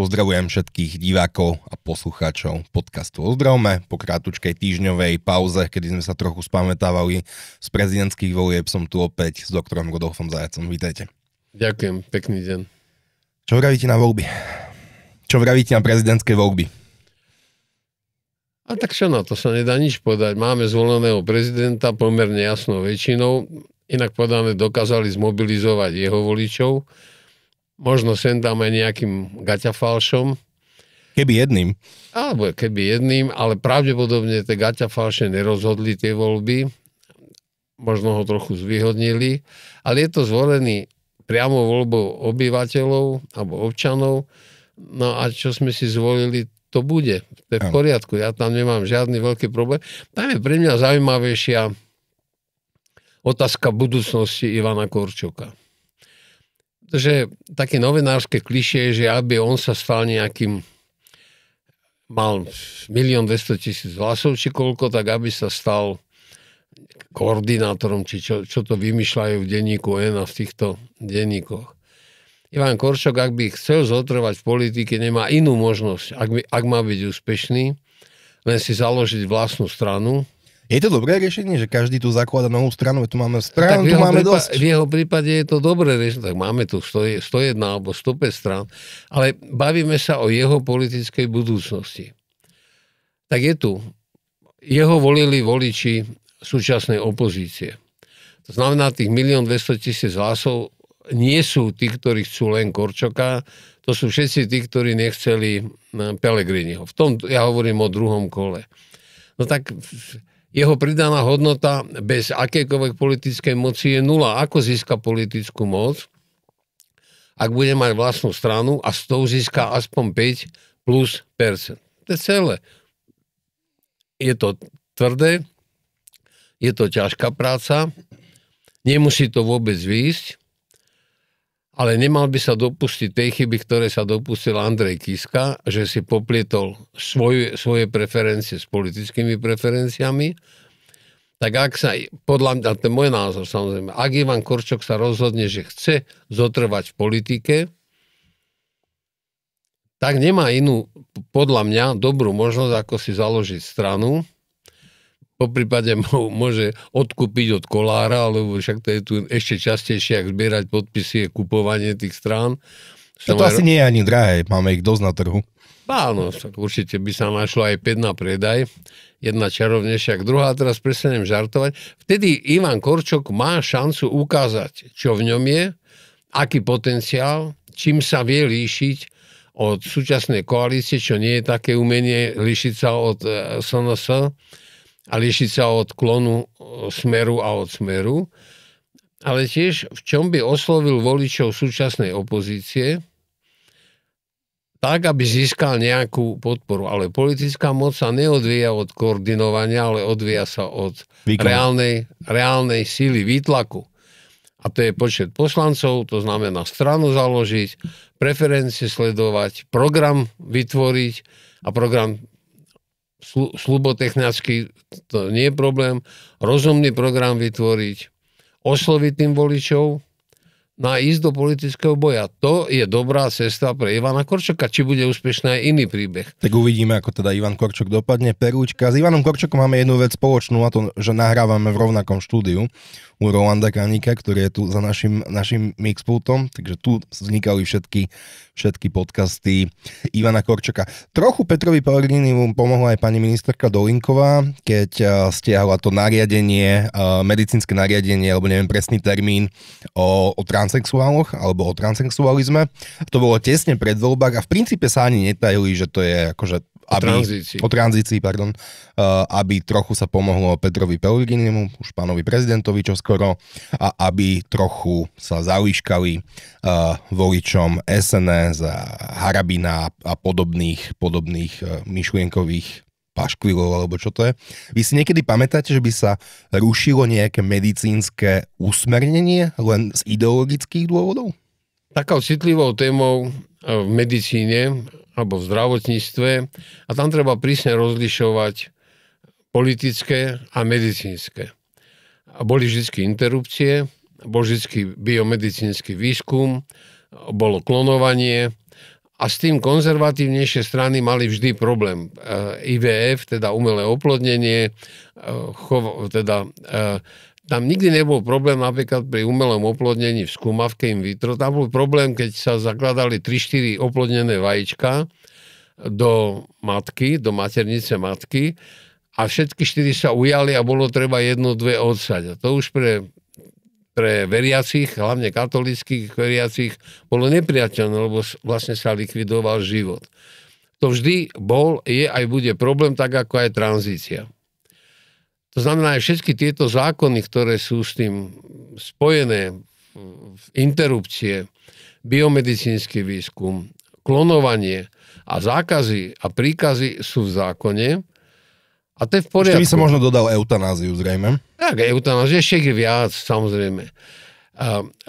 Pozdravujem všetkých divákov a poslucháčov podcastu Ozdravme. Po krátučkej týždňovej pauze, kedy sme sa trochu spamätávali z prezidentských volieb, som tu opäť s doktorom Rodolfom Zajacom. Vítejte. Ďakujem, pekný deň. Čo vravíte na voľby? Čo vravíte na prezidentské voľby? A tak čo na to sa nedá nič podať. Máme zvoleného prezidenta pomerne jasnou väčšinou. Inak podané dokázali zmobilizovať jeho voličov možno sem aj nejakým gaťafalšom. Keby jedným. Alebo keby jedným, ale pravdepodobne tie gaťafalše nerozhodli tie voľby. Možno ho trochu zvýhodnili. Ale je to zvolený priamo voľbou obyvateľov alebo občanov. No a čo sme si zvolili, to bude. To je v poriadku. Ja tam nemám žiadny veľký problém. Tam je pre mňa zaujímavejšia otázka budúcnosti Ivana Korčoka že také novinárske klišie, že aby on sa stal nejakým mal milión 200 tisíc hlasov či koľko, tak aby sa stal koordinátorom, či čo, čo to vymýšľajú v denníku N a v týchto denníkoch. Ivan Korčok, ak by chcel zotrvať v politike, nemá inú možnosť, ak, by, ak má byť úspešný, len si založiť vlastnú stranu, je to dobré riešenie, že každý tu zaklada novú stranu, tu máme stranu, tu máme prípade, dosť. V jeho prípade je to dobré riešenie, tak máme tu 101 alebo 105 strán, ale bavíme sa o jeho politickej budúcnosti. Tak je tu. Jeho volili voliči súčasnej opozície. To znamená, tých 1 200 tisíc hlasov nie sú tí, ktorí chcú len Korčoka, to sú všetci tí, ktorí nechceli eh, Pelegriniho. V tom ja hovorím o druhom kole. No tak jeho pridaná hodnota bez akékoľvek politickej moci je nula. Ako získa politickú moc? Ak bude mať vlastnú stranu a s tou získa aspoň 5 plus percent. To je celé. Je to tvrdé, je to ťažká práca, nemusí to vôbec výjsť, ale nemal by sa dopustiť tej chyby, ktoré sa dopustil Andrej Kiska, že si poplietol svoje, svoje preferencie s politickými preferenciami, tak ak sa, podľa mňa, to je môj názor samozrejme, ak Ivan Korčok sa rozhodne, že chce zotrvať v politike, tak nemá inú, podľa mňa, dobrú možnosť, ako si založiť stranu, po prípade môže odkúpiť od kolára, lebo však to je tu ešte častejšie, ak zbierať podpisy, a kupovanie tých strán. To, to asi ro... nie je ani drahé, máme ich dosť na trhu. Áno, tak určite by sa našlo aj 5 na predaj. Jedna čarovnejšia, druhá, teraz prestanem žartovať. Vtedy Ivan Korčok má šancu ukázať, čo v ňom je, aký potenciál, čím sa vie líšiť od súčasnej koalície, čo nie je také umenie líšiť sa od SNS eh, a líši sa od klonu e, smeru a od smeru, ale tiež v čom by oslovil voličov súčasnej opozície, tak, aby získal nejakú podporu. Ale politická moc sa neodvíja od koordinovania, ale odvíja sa od reálnej, reálnej síly výtlaku. A to je počet poslancov, to znamená stranu založiť, preferencie sledovať, program vytvoriť a program Slu, slubotechnácky, to nie je problém. Rozumný program vytvoriť, osloviť tým voličov, na no ísť do politického boja. To je dobrá cesta pre Ivana Korčoka. Či bude úspešný aj iný príbeh. Tak uvidíme, ako teda Ivan Korčok dopadne. Perúčka. S Ivanom Korčokom máme jednu vec spoločnú a to, že nahrávame v rovnakom štúdiu u Rolanda Kanika, ktorý je tu za našim, našim mixpultom, takže tu vznikali všetky, všetky podcasty Ivana Korčoka. Trochu Petrovi Pellegrini pomohla aj pani ministerka Dolinková, keď eh, stiahla to nariadenie, eh, medicínske nariadenie, alebo neviem presný termín o, o transexuáloch alebo o transexualizme. To bolo tesne pred voľbách a v princípe sa ani netajili, že to je akože aby, tranzícii. o tranzícii, pardon, uh, aby trochu sa pomohlo Petrovi Pellegrinimu, už pánovi prezidentovi čoskoro, a aby trochu sa zaujíškali uh, voličom SNS a Harabina a podobných, podobných uh, myšlienkových paškvilov, alebo čo to je. Vy si niekedy pamätáte, že by sa rušilo nejaké medicínske usmernenie len z ideologických dôvodov? Takou citlivou témou uh, v medicíne alebo v zdravotníctve a tam treba prísne rozlišovať politické a medicínske. A boli vždy interrupcie, bol vždy biomedicínsky výskum, bolo klonovanie a s tým konzervatívnejšie strany mali vždy problém. E, IVF, teda umelé oplodnenie, e, chov, teda e, tam nikdy nebol problém napríklad pri umelom oplodnení v skúmavke in vitro. Tam bol problém, keď sa zakladali 3-4 oplodnené vajíčka do matky, do maternice matky a všetky 4 sa ujali a bolo treba jedno, dve odsať. A to už pre, pre veriacich, hlavne katolických veriacich, bolo nepriateľné, lebo vlastne sa likvidoval život. To vždy bol, je aj bude problém, tak ako aj tranzícia. To znamená, že všetky tieto zákony, ktoré sú s tým spojené, interrupcie, biomedicínsky výskum, klonovanie a zákazy a príkazy sú v zákone a to je v poriadku. Ešte by som možno dodal eutanáziu zrejme. Tak, eutanázia ešte je viac, samozrejme.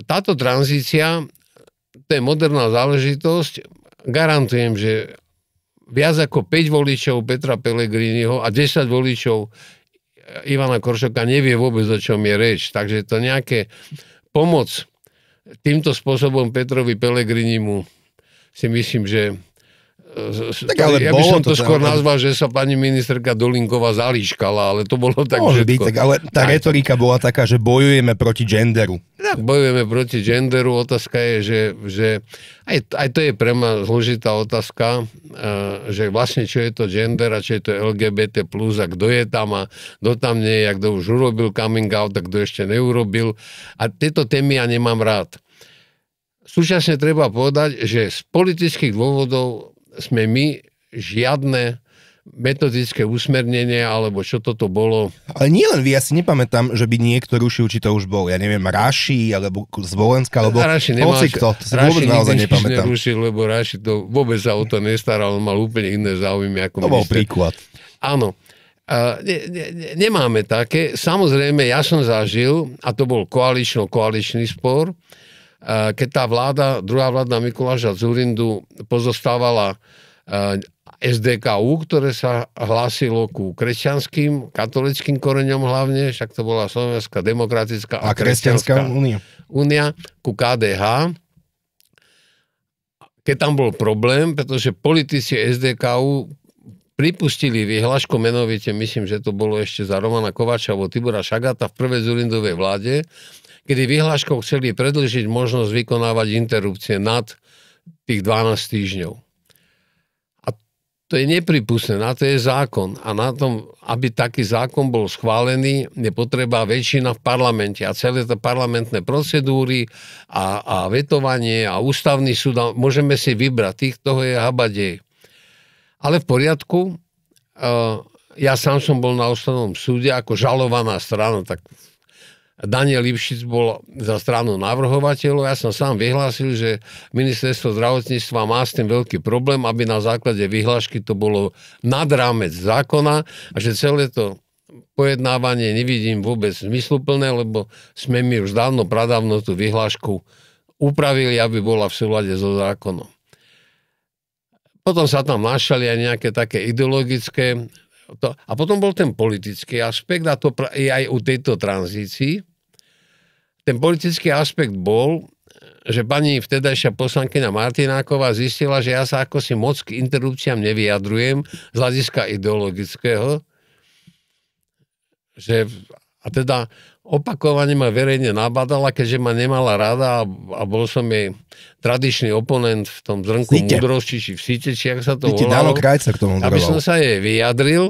Táto tranzícia, to je moderná záležitosť, garantujem, že viac ako 5 voličov Petra Pellegriniho a 10 voličov Ivana Koršoka nevie vôbec, o čom je reč. Takže to nejaké pomoc týmto spôsobom Petrovi Pelegrinimu si myslím, že E, tak ale ja by som to, to teda skôr teda... nazval, že sa pani ministerka Dolinková zalíškala, ale to bolo tak, Môže všetko. byť, tak ale tá retorika bola taká, že bojujeme proti genderu. Tak bojujeme proti genderu, otázka je, že, že aj, aj to je pre mňa zložitá otázka, e, že vlastne čo je to gender a čo je to LGBT+, a kto je tam a kto tam nie je, a kto už urobil coming out a kto ešte neurobil. A tieto témy ja nemám rád. Súčasne treba povedať, že z politických dôvodov sme my žiadne metodické usmernenie, alebo čo toto bolo. Ale nie len vy, ja si nepamätám, že by niekto rušil, či to už bol, ja neviem, Raši, alebo z Volenska, alebo Raši nemal, hoci kto, to si Raši vôbec naozaj nepamätám. Nerušil, lebo Raši to vôbec sa o to nestaral, on mal úplne iné záujmy ako To minister. bol príklad. Áno. Uh, ne, ne, nemáme také. Samozrejme, ja som zažil, a to bol koalično-koaličný spor, uh, Eh, keď tá vláda, druhá vláda Mikuláša Zurindu pozostávala eh, SDKU, ktoré sa hlásilo ku kresťanským, katolickým koreňom hlavne, však to bola Slovenská demokratická a, a kresťanská, kresťanská únia. únia, ku KDH. Keď tam bol problém, pretože politici SDKU pripustili vyhlašku menovite, myslím, že to bolo ešte za Romana Kovača alebo Tibora Šagata v prvej Zurindovej vláde, kedy vyhláškou chceli predlžiť možnosť vykonávať interrupcie nad tých 12 týždňov. A to je nepripustné, na to je zákon. A na tom, aby taký zákon bol schválený, je potreba väčšina v parlamente. A celé to parlamentné procedúry a, a vetovanie a ústavný súd, môžeme si vybrať, tých toho je habadej. Ale v poriadku, eh, ja sám som bol na ústavnom súde ako žalovaná strana, tak Daniel Lipšic bol za stranu navrhovateľov. Ja som sám vyhlásil, že ministerstvo zdravotníctva má s tým veľký problém, aby na základe vyhlášky to bolo nad rámec zákona a že celé to pojednávanie nevidím vôbec zmysluplné, lebo sme mi už dávno, pradávno tú vyhlášku upravili, aby bola v súlade so zákonom. Potom sa tam našali aj nejaké také ideologické to, a potom bol ten politický aspekt a to je aj u tejto tranzícii, ten politický aspekt bol, že pani vtedajšia poslankyňa Martináková zistila, že ja sa ako si moc k interrupciám nevyjadrujem z hľadiska ideologického. Že, a teda opakovane ma verejne nabadala, keďže ma nemala rada a, a bol som jej tradičný oponent v tom zrnku múdrosti, či v síte, či ak sa to volalo. aby som sa jej vyjadril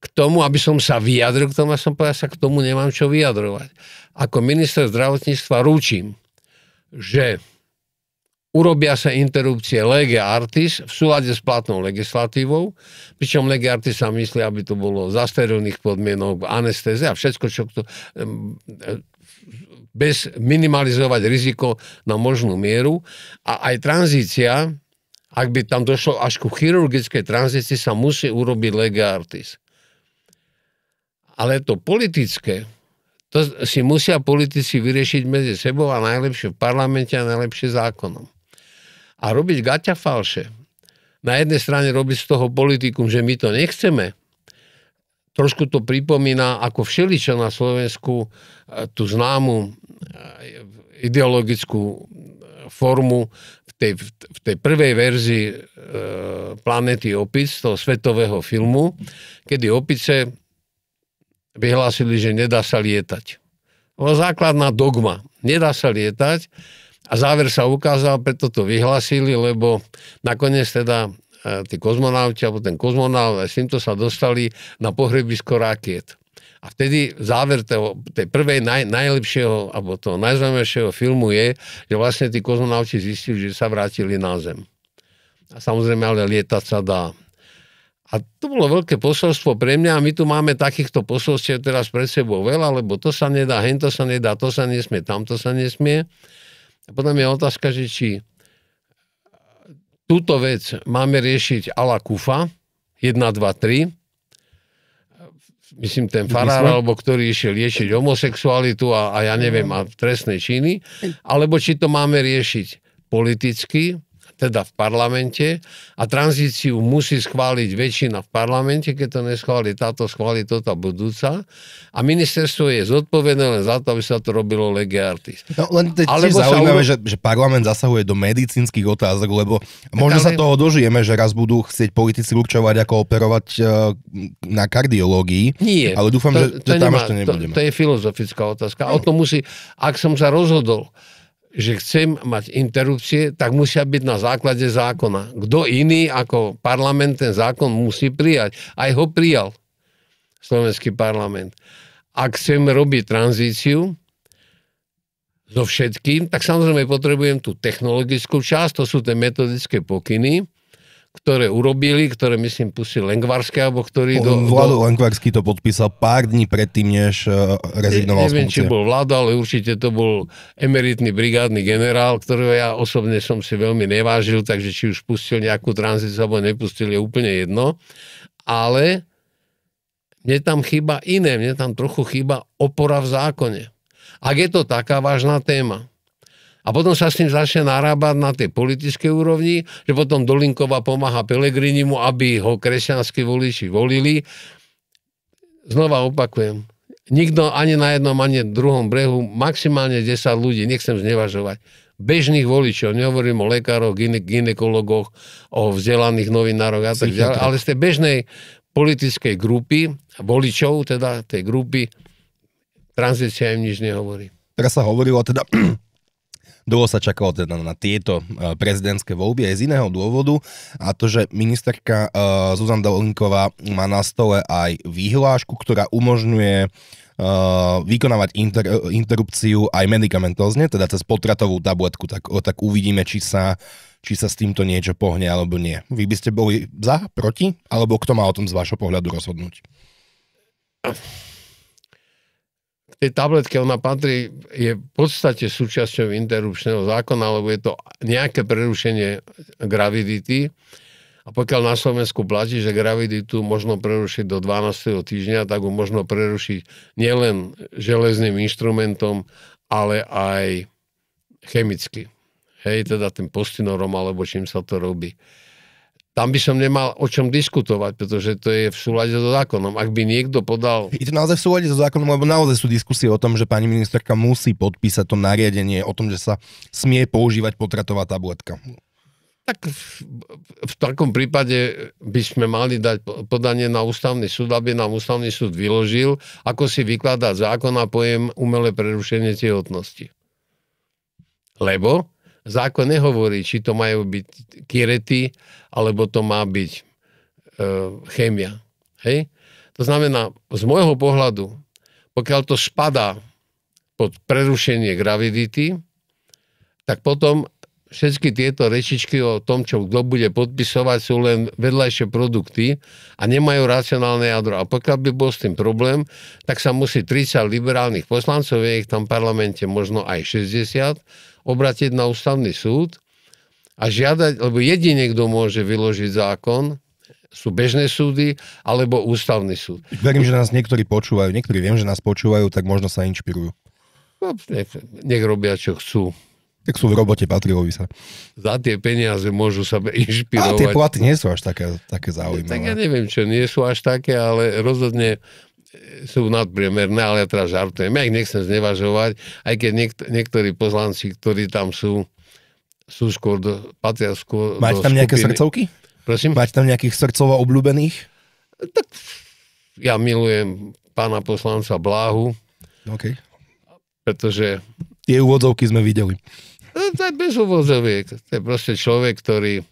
k tomu, aby som sa vyjadril k tomu, som povedal, sa k tomu nemám čo vyjadrovať. Ako minister zdravotníctva rúčim, že urobia sa interrupcie lege artis v súlade s platnou legislatívou, pričom lege artis sa myslí, aby to bolo za sterilných podmienok, anestéze a všetko, čo to, bez minimalizovať riziko na možnú mieru. A aj tranzícia, ak by tam došlo až ku chirurgickej tranzícii, sa musí urobiť lege artis. Ale to politické, to si musia politici vyriešiť medzi sebou a najlepšie v parlamente a najlepšie zákonom. A robiť gaťa falše. Na jednej strane robiť z toho politikum, že my to nechceme, trošku to pripomína ako všeličo na Slovensku e, tú známu e, ideologickú e, formu v tej, v tej prvej verzii e, Planety opic, toho svetového filmu, kedy opice vyhlásili, že nedá sa lietať. Bola základná dogma. Nedá sa lietať a záver sa ukázal, preto to vyhlásili, lebo nakoniec teda e, tí kozmonauti, alebo ten kozmonaut, s týmto sa dostali na pohrebisko rakiet. A vtedy záver toho, tej prvej naj, najlepšieho, alebo toho najzaujímavejšieho filmu je, že vlastne tí kozmonauti zistili, že sa vrátili na Zem. A samozrejme, ale lietať sa dá. A to bolo veľké posolstvo pre mňa a my tu máme takýchto posolstiev teraz pred sebou veľa, lebo to sa nedá, hen to sa nedá, to sa nesmie, tamto sa nesmie. A potom je otázka, že či túto vec máme riešiť a la kufa, 1, 2, 3, myslím ten farár, alebo ktorý išiel riešiť homosexualitu a, a ja neviem, a trestné činy, alebo či to máme riešiť politicky, teda v parlamente a tranzíciu musí schváliť väčšina v parlamente, keď to neschváli táto, schváli to tá budúca a ministerstvo je zodpovedné len za to, aby sa to robilo lege artis. No, len to je zaujímavé, sa... že, že parlament zasahuje do medicínskych otázok, lebo možno sa toho dožijeme, že raz budú chcieť politici určovať, ako operovať e, na kardiológii. Nie. Ale dúfam, to, že, to že tam nemá, ešte nebudeme. To, to je filozofická otázka. No. O tom musí, ak som sa rozhodol, že chcem mať interrupcie, tak musia byť na základe zákona. Kto iný ako parlament ten zákon musí prijať. Aj ho prijal slovenský parlament. Ak chcem robiť tranzíciu so všetkým, tak samozrejme potrebujem tú technologickú časť, to sú tie metodické pokyny, ktoré urobili, ktoré myslím pustil Lengvarský, alebo ktorý... Do, Vlado Lengvarský to podpísal pár dní predtým, než e, rezignoval Neviem, či bol Vlado, ale určite to bol emeritný brigádny generál, ktorého ja osobne som si veľmi nevážil, takže či už pustil nejakú tranzíciu, alebo nepustil, je úplne jedno. Ale mne tam chýba iné, mne tam trochu chýba opora v zákone. Ak je to taká vážna téma, a potom sa s tým začne narábať na tej politickej úrovni, že potom Dolinkova pomáha Pelegrinimu, aby ho kresťanskí voliči volili. Znova opakujem, nikto ani na jednom, ani druhom brehu, maximálne 10 ľudí, nechcem znevažovať, bežných voličov, nehovorím o lekároch, gyne- ginekologoch, o vzdelaných novinároch a tak ďalej, ale z tej bežnej politickej grupy, voličov teda tej grupy, tranzícia im nič nehovorí. Teraz sa hovorilo teda Dlho sa čakalo teda na tieto e, prezidentské voľby aj z iného dôvodu a to, že ministerka e, Zuzana Dolinková má na stole aj výhlášku, ktorá umožňuje e, vykonávať inter, interrupciu aj medicamentozne, teda cez potratovú tabletku, tak, tak uvidíme, či sa, či sa s týmto niečo pohne alebo nie. Vy by ste boli za, proti, alebo kto má o tom z vášho pohľadu rozhodnúť? tej tabletke, ona patrí, je v podstate súčasťou interrupčného zákona, lebo je to nejaké prerušenie gravidity. A pokiaľ na Slovensku platí, že graviditu možno prerušiť do 12. týždňa, tak ju možno prerušiť nielen železným inštrumentom, ale aj chemicky. Hej, teda tým postinorom, alebo čím sa to robí tam by som nemal o čom diskutovať, pretože to je v súlade so zákonom. Ak by niekto podal... Je to naozaj v súlade so zákonom, lebo naozaj sú diskusie o tom, že pani ministerka musí podpísať to nariadenie o tom, že sa smie používať potratová tabletka. Tak v, v takom prípade by sme mali dať podanie na ústavný súd, aby nám ústavný súd vyložil, ako si vykladá zákon a pojem umelé prerušenie tehotnosti. Lebo zákon nehovorí, či to majú byť kirety, alebo to má byť e, chémia. Hej? To znamená, z môjho pohľadu, pokiaľ to spadá pod prerušenie gravidity, tak potom všetky tieto rečičky o tom, čo kto bude podpisovať, sú len vedľajšie produkty a nemajú racionálne jadro. A pokiaľ by bol s tým problém, tak sa musí 30 liberálnych poslancov, je ich tam v parlamente možno aj 60, obratiť na ústavný súd a žiadať, lebo jedine, kto môže vyložiť zákon, sú bežné súdy alebo ústavný súd. Verím, že nás niektorí počúvajú, niektorí viem, že nás počúvajú, tak možno sa inšpirujú. No, nech, nech robia, čo chcú. Tak sú v robote Patriovi sa. Za tie peniaze môžu sa inšpirovať. A tie platy nie sú až také, také zaujímavé. Tak ja neviem, čo nie sú až také, ale rozhodne sú nadpriemerné, ale ja teraz žartujem. Ja ich nechcem znevažovať, aj keď niekt- niektorí poslanci, ktorí tam sú, sú skôr do, patria skôr Máte tam skupiny. nejaké srdcovky? Prosím? Máte tam nejakých srdcovo obľúbených? Tak ja milujem pána poslanca Bláhu. OK. Pretože... Tie úvodzovky sme videli. E, to je bez úvodzoviek. To je proste človek, ktorý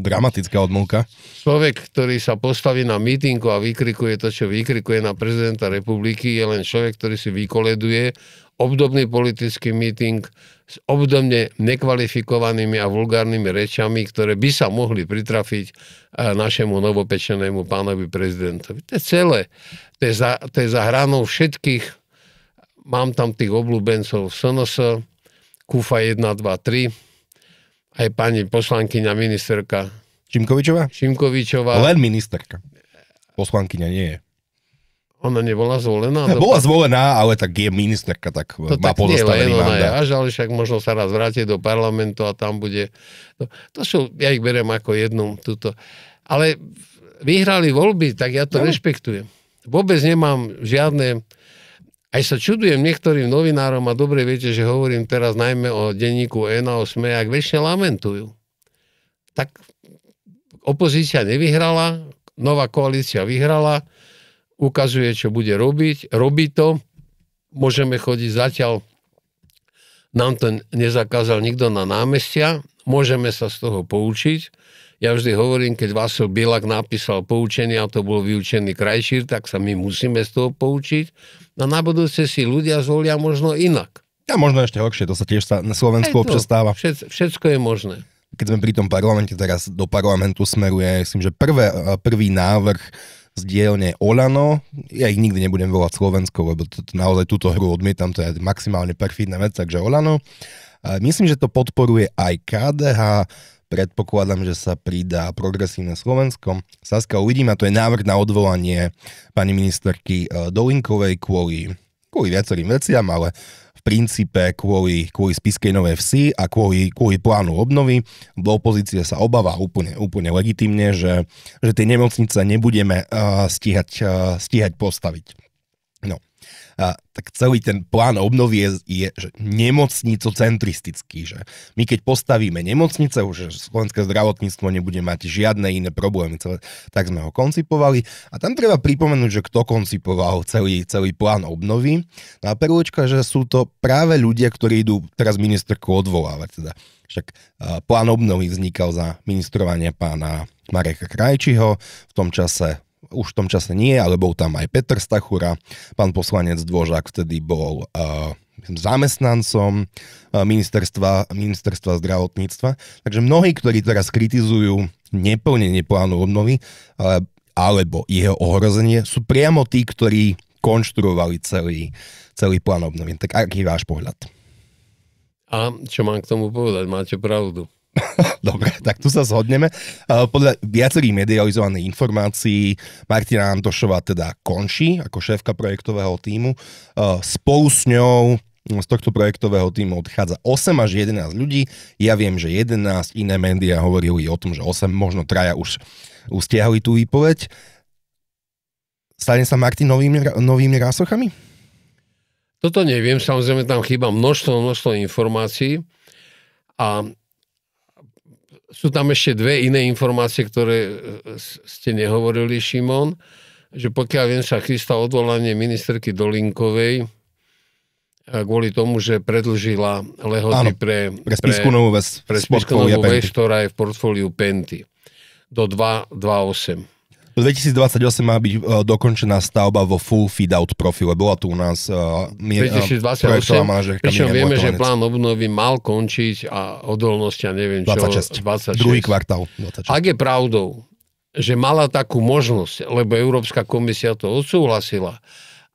dramatická odmlka. Človek, ktorý sa postaví na mítinku a vykrikuje to, čo vykrikuje na prezidenta republiky, je len človek, ktorý si vykoleduje obdobný politický míting s obdobne nekvalifikovanými a vulgárnymi rečami, ktoré by sa mohli pritrafiť e, našemu novopečenému pánovi prezidentovi. To je celé. To je za, to je za hranou všetkých. Mám tam tých obľúbencov v SNS, KUFA 1, 2, 3, aj pani poslankyňa ministerka. Šimkovičová? Šimkovičová. Len ministerka. Poslankyňa nie je. Ona nebola zvolená? Bola zvolená, ale tak je ministerka, tak to má tak pozostavený nie, mandát. Až, ale však možno sa raz vráti do parlamentu a tam bude... To, no, to sú, ja ich beriem ako jednu túto. Ale vyhrali voľby, tak ja to no. rešpektujem. Vôbec nemám žiadne aj sa čudujem niektorým novinárom a dobre viete, že hovorím teraz najmä o denníku ENA o SME, ak väčšine lamentujú. Tak opozícia nevyhrala, nová koalícia vyhrala, ukazuje, čo bude robiť, robí to, môžeme chodiť zatiaľ, nám to nezakázal nikto na námestia, môžeme sa z toho poučiť, ja vždy hovorím, keď Vasil Bielak napísal poučenie a to bol vyučený krajšír, tak sa my musíme z toho poučiť. A no na budúce si ľudia zvolia možno inak. A možno ešte horšie, to sa tiež sa na Slovensku občas stáva. Všet, všetko je možné keď sme pri tom parlamente, teraz do parlamentu smeruje, myslím, že prvé, prvý návrh z dielne Olano, ja ich nikdy nebudem volať Slovensko, lebo to, to, naozaj túto hru odmietam, to je maximálne perfídna vec, takže Olano. Myslím, že to podporuje aj KDH, Predpokladám, že sa pridá progresívne Slovensko. Saska uvidím. A to je návrh na odvolanie pani ministerky e, Dolinkovej kvôli, kvôli viacerým veciam, ale v princípe kvôli, kvôli Spiskej Novej Vsi a kvôli, kvôli plánu obnovy. Opozícia sa obáva úplne, úplne legitimne, že, že tie nemocnice nebudeme uh, stíhať, uh, stíhať postaviť. No a, tak celý ten plán obnovy je, je že nemocnicocentristický. Že my keď postavíme nemocnice, už slovenské zdravotníctvo nebude mať žiadne iné problémy. Celé, tak sme ho koncipovali. A tam treba pripomenúť, že kto koncipoval celý, celý plán obnovy. No a perúčka, že sú to práve ľudia, ktorí idú teraz ministerku odvolávať. Teda. Však plán obnovy vznikal za ministrovanie pána Mareka Krajčiho. V tom čase už v tom čase nie, ale bol tam aj Peter Stachura, pán poslanec Dvožák vtedy bol uh, myslím, zamestnancom eh, ministerstva, ministerstva zdravotníctva. Takže mnohí, ktorí teraz kritizujú neplnenie plánu obnovy uh, alebo jeho ohrozenie, sú priamo tí, ktorí konštruovali celý, celý plán obnovy. Tak aký je váš pohľad? A čo mám k tomu povedať? Máte pravdu. Dobre, tak tu sa zhodneme. Podľa viacerých medializovaných informácií Martina Antošová teda končí ako šéfka projektového týmu. Spolu s ňou z tohto projektového týmu odchádza 8 až 11 ľudí. Ja viem, že 11 iné médiá hovorili o tom, že 8, možno traja už ustiahli tú výpoveď. Stane sa Martin novými, novými rásochami? Toto neviem, samozrejme tam chýba množstvo, množstvo informácií a sú tam ešte dve iné informácie, ktoré e, ste nehovorili, Šimon, že pokiaľ viem, sa chystá odvolanie ministerky Dolinkovej, e, kvôli tomu, že predlžila lehoty Áno, pre, pre spisku novú vec, pre spisku novú vec ktorá je v portfóliu Penty do 2,8. 2028 má byť uh, dokončená stavba vo full feed-out profile. Bola tu u nás uh, mier, 2028, manažer, pričom vieme, že plán obnovy mal končiť a odolnosti a neviem 26. čo. 26. Druhý kvartál. 26. Ak je pravdou, že mala takú možnosť, lebo Európska komisia to odsúhlasila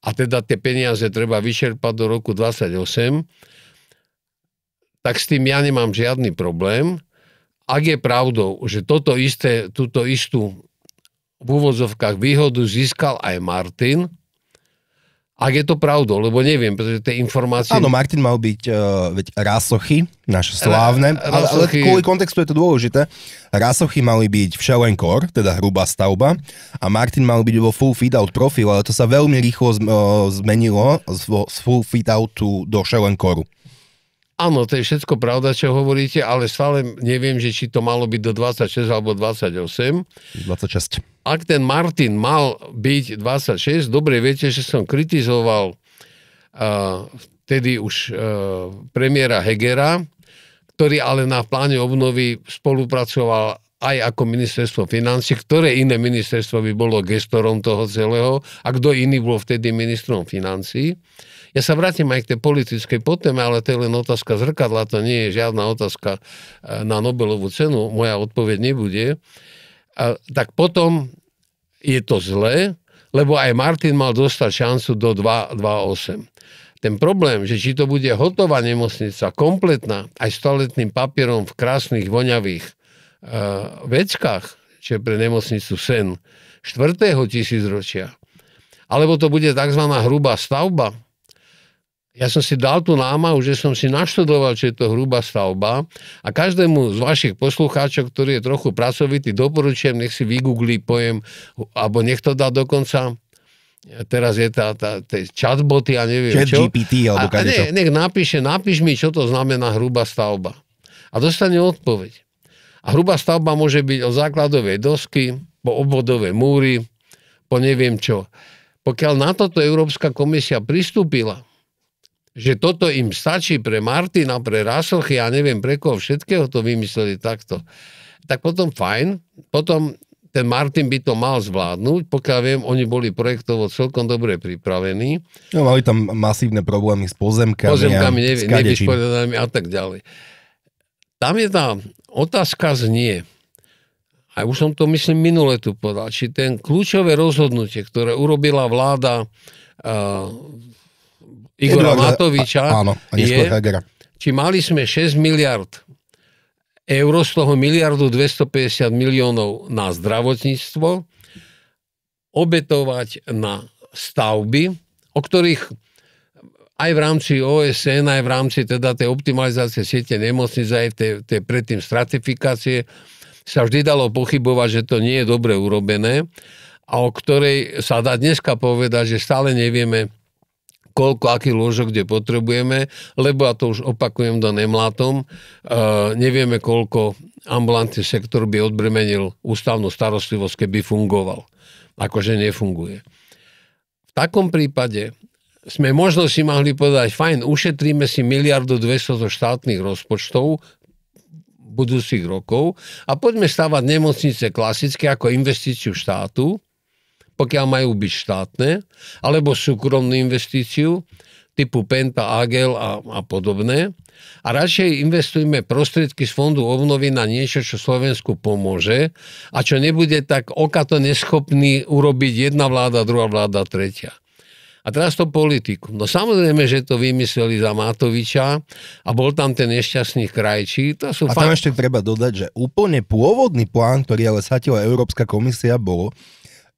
a teda tie peniaze treba vyčerpať do roku 28, tak s tým ja nemám žiadny problém. Ak je pravdou, že toto isté, túto istú v úvodzovkách výhodu získal aj Martin, ak je to pravdou, lebo neviem, pretože tie informácie... Áno, Martin mal byť, uh, veď Rásochy, naše slávne, Ra- ale, ale kvôli kontextu je to dôležité. Rásochy mali byť v Šelenkor, teda hrubá stavba, a Martin mal byť vo full Feed out profil, ale to sa veľmi rýchlo e, zmenilo z, z full feed outu do Šelenkoru. Áno, to je všetko pravda, čo hovoríte, ale stále neviem, že či to malo byť do 26 alebo 28. 26. Ak ten Martin mal byť 26, dobre viete, že som kritizoval uh, vtedy už uh, premiéra Hegera, ktorý ale na pláne obnovy spolupracoval aj ako ministerstvo financí, ktoré iné ministerstvo by bolo gestorom toho celého a kto iný bol vtedy ministrom financí. Uh, ja sa vrátim aj k tej politickej poteme, ale to je len otázka zrkadla, to nie je žiadna otázka e, na Nobelovú cenu, moja odpoveď nebude. A, tak potom je to zlé, lebo aj Martin mal dostať šancu do 2.8. Ten problém, že či to bude hotová nemocnica, kompletná, aj s toaletným papierom v krásnych, voňavých uh, veckách, čo je pre nemocnicu sen, 4. tisícročia, alebo to bude tzv. hrubá stavba, ja som si dal tú námahu, že som si naštudoval, či je to hrubá stavba a každému z vašich poslucháčov, ktorý je trochu pracovitý, doporučujem, nech si vygooglí pojem, alebo nech to dá dokonca teraz je tá, tá, tá chatboty a neviem Chat čo. GPT, alebo a ne, nech napíše, napíš mi, čo to znamená hrubá stavba. A dostane odpoveď. A hrubá stavba môže byť od základovej dosky, po obvodové múry, po neviem čo. Pokiaľ na toto Európska komisia pristúpila, že toto im stačí pre Martina, pre Rasochy, ja neviem pre koho všetkého to vymysleli takto, tak potom fajn, potom ten Martin by to mal zvládnuť, pokiaľ viem, oni boli projektovo celkom dobre pripravení. No, mali tam masívne problémy s pozemkami, pozemkami a, nevy, a tak ďalej. Tam je tá otázka znie, a už som to myslím minule tu povedal, či ten kľúčové rozhodnutie, ktoré urobila vláda uh, Igora Eduarda, Matoviča a, áno, a je, Hegera. či mali sme 6 miliard eur, z toho miliardu 250 miliónov na zdravotníctvo, obetovať na stavby, o ktorých aj v rámci OSN, aj v rámci teda tej optimalizácie siete nemocnic, aj tej, tej predtým stratifikácie, sa vždy dalo pochybovať, že to nie je dobre urobené a o ktorej sa dá dneska povedať, že stále nevieme koľko, aký lôžok kde potrebujeme, lebo, a to už opakujem do nemlátom, e, nevieme, koľko ambulantný sektor by odbremenil ústavnú starostlivosť, keby fungoval. Akože nefunguje. V takom prípade sme možno si mohli povedať, fajn, ušetríme si miliardu 200 zo štátnych rozpočtov, budúcich rokov a poďme stavať nemocnice klasické ako investíciu štátu pokiaľ majú byť štátne, alebo súkromnú investíciu typu Penta, Agel a, a podobné. A radšej investujme prostriedky z fondu obnovy na niečo, čo Slovensku pomôže a čo nebude tak okato neschopný urobiť jedna vláda, druhá vláda, tretia. A teraz to politiku. No samozrejme, že to vymysleli za Matoviča a bol tam ten nešťastný krajčí. To sú a tam fakt... ešte treba dodať, že úplne pôvodný plán, ktorý ale satila Európska komisia, bolo,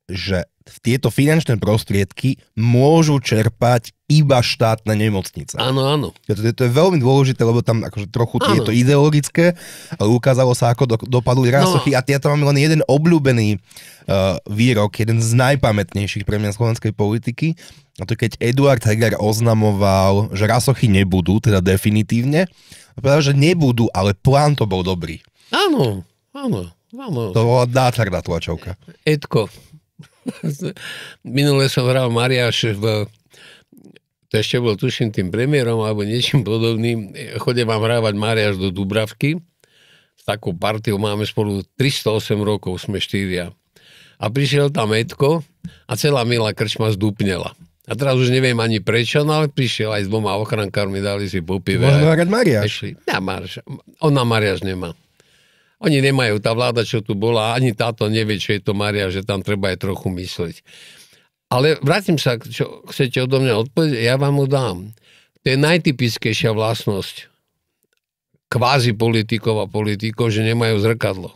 že tieto finančné prostriedky môžu čerpať iba štátne nemocnice. Áno, áno. To, to, to je veľmi dôležité, lebo tam akože trochu je to ideologické, ale ukázalo sa, ako do, dopadli rásochy no. a ja tam mám len jeden obľúbený uh, výrok, jeden z najpamätnejších pre mňa slovenskej politiky, a to keď Eduard Heger oznamoval, že rasochy nebudú, teda definitívne, a povedal, že nebudú, ale plán to bol dobrý. Áno, áno, áno. To bola nádherná tlačovka. Edko, Minule som hral Mariáš v to ešte bol, tuším, tým premiérom alebo niečím podobným. Chodím vám hrávať Mariáš do Dubravky. S takou partiou máme spolu 308 rokov, sme štyria. A prišiel tam Edko a celá milá krčma zdúpnela. A teraz už neviem ani prečo, no ale prišiel aj s dvoma ochrankármi, dali si popive. Môžeme hrať Mariáš. Ja, Mariáš. Ona Mariáš nemá. Oni nemajú, tá vláda, čo tu bola, ani táto nevie, čo je to Maria, že tam treba aj trochu mysleť. Ale vrátim sa, čo chcete odo mňa odpovedať, ja vám ho dám. To je najtypickejšia vlastnosť kvázi politikov a politikov, že nemajú zrkadlo.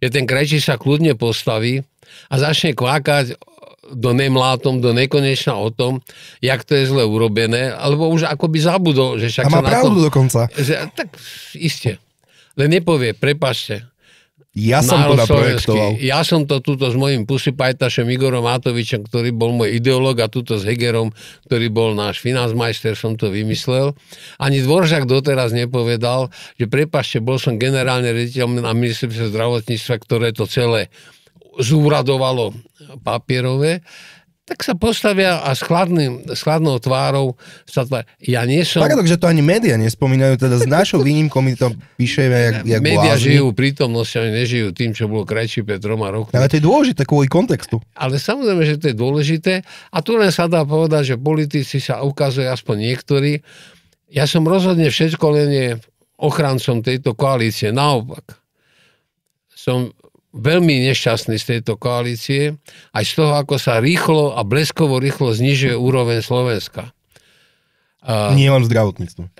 Je ten krajčí sa kľudne postaví a začne kvákať do nemlátom, do nekonečna o tom, jak to je zle urobené, alebo už akoby zabudol, že však... A má sa na pravdu tom, dokonca. Že, tak iste len nepovie, prepašte. Ja som to naprojektoval. Ja som to tuto s mojim pusipajtašom Igorom Atovičom, ktorý bol môj ideológ a tuto s Hegerom, ktorý bol náš financmajster, som to vymyslel. Ani Dvoržák doteraz nepovedal, že prepašte, bol som generálne rediteľ na ministerstve zdravotníctva, ktoré to celé zúradovalo papierové tak sa postavia a s, chladným, s chladnou tvárou sa tvár... Ja nie som... Paradox, že to ani médiá nespomínajú, teda s našou výnimkou my to píšeme jak, jak Média žijú prítomnosť, prítomnosťou, nežijú tým, čo bolo krajčí pred troma rokmi. Ale to je dôležité kvôli kontextu. Ale samozrejme, že to je dôležité a tu len sa dá povedať, že politici sa ukazujú aspoň niektorí. Ja som rozhodne všetko len ochrancom tejto koalície. Naopak, som veľmi nešťastný z tejto koalície, aj z toho, ako sa rýchlo a bleskovo rýchlo znižuje úroveň Slovenska. A Nie len zdravotníctvo.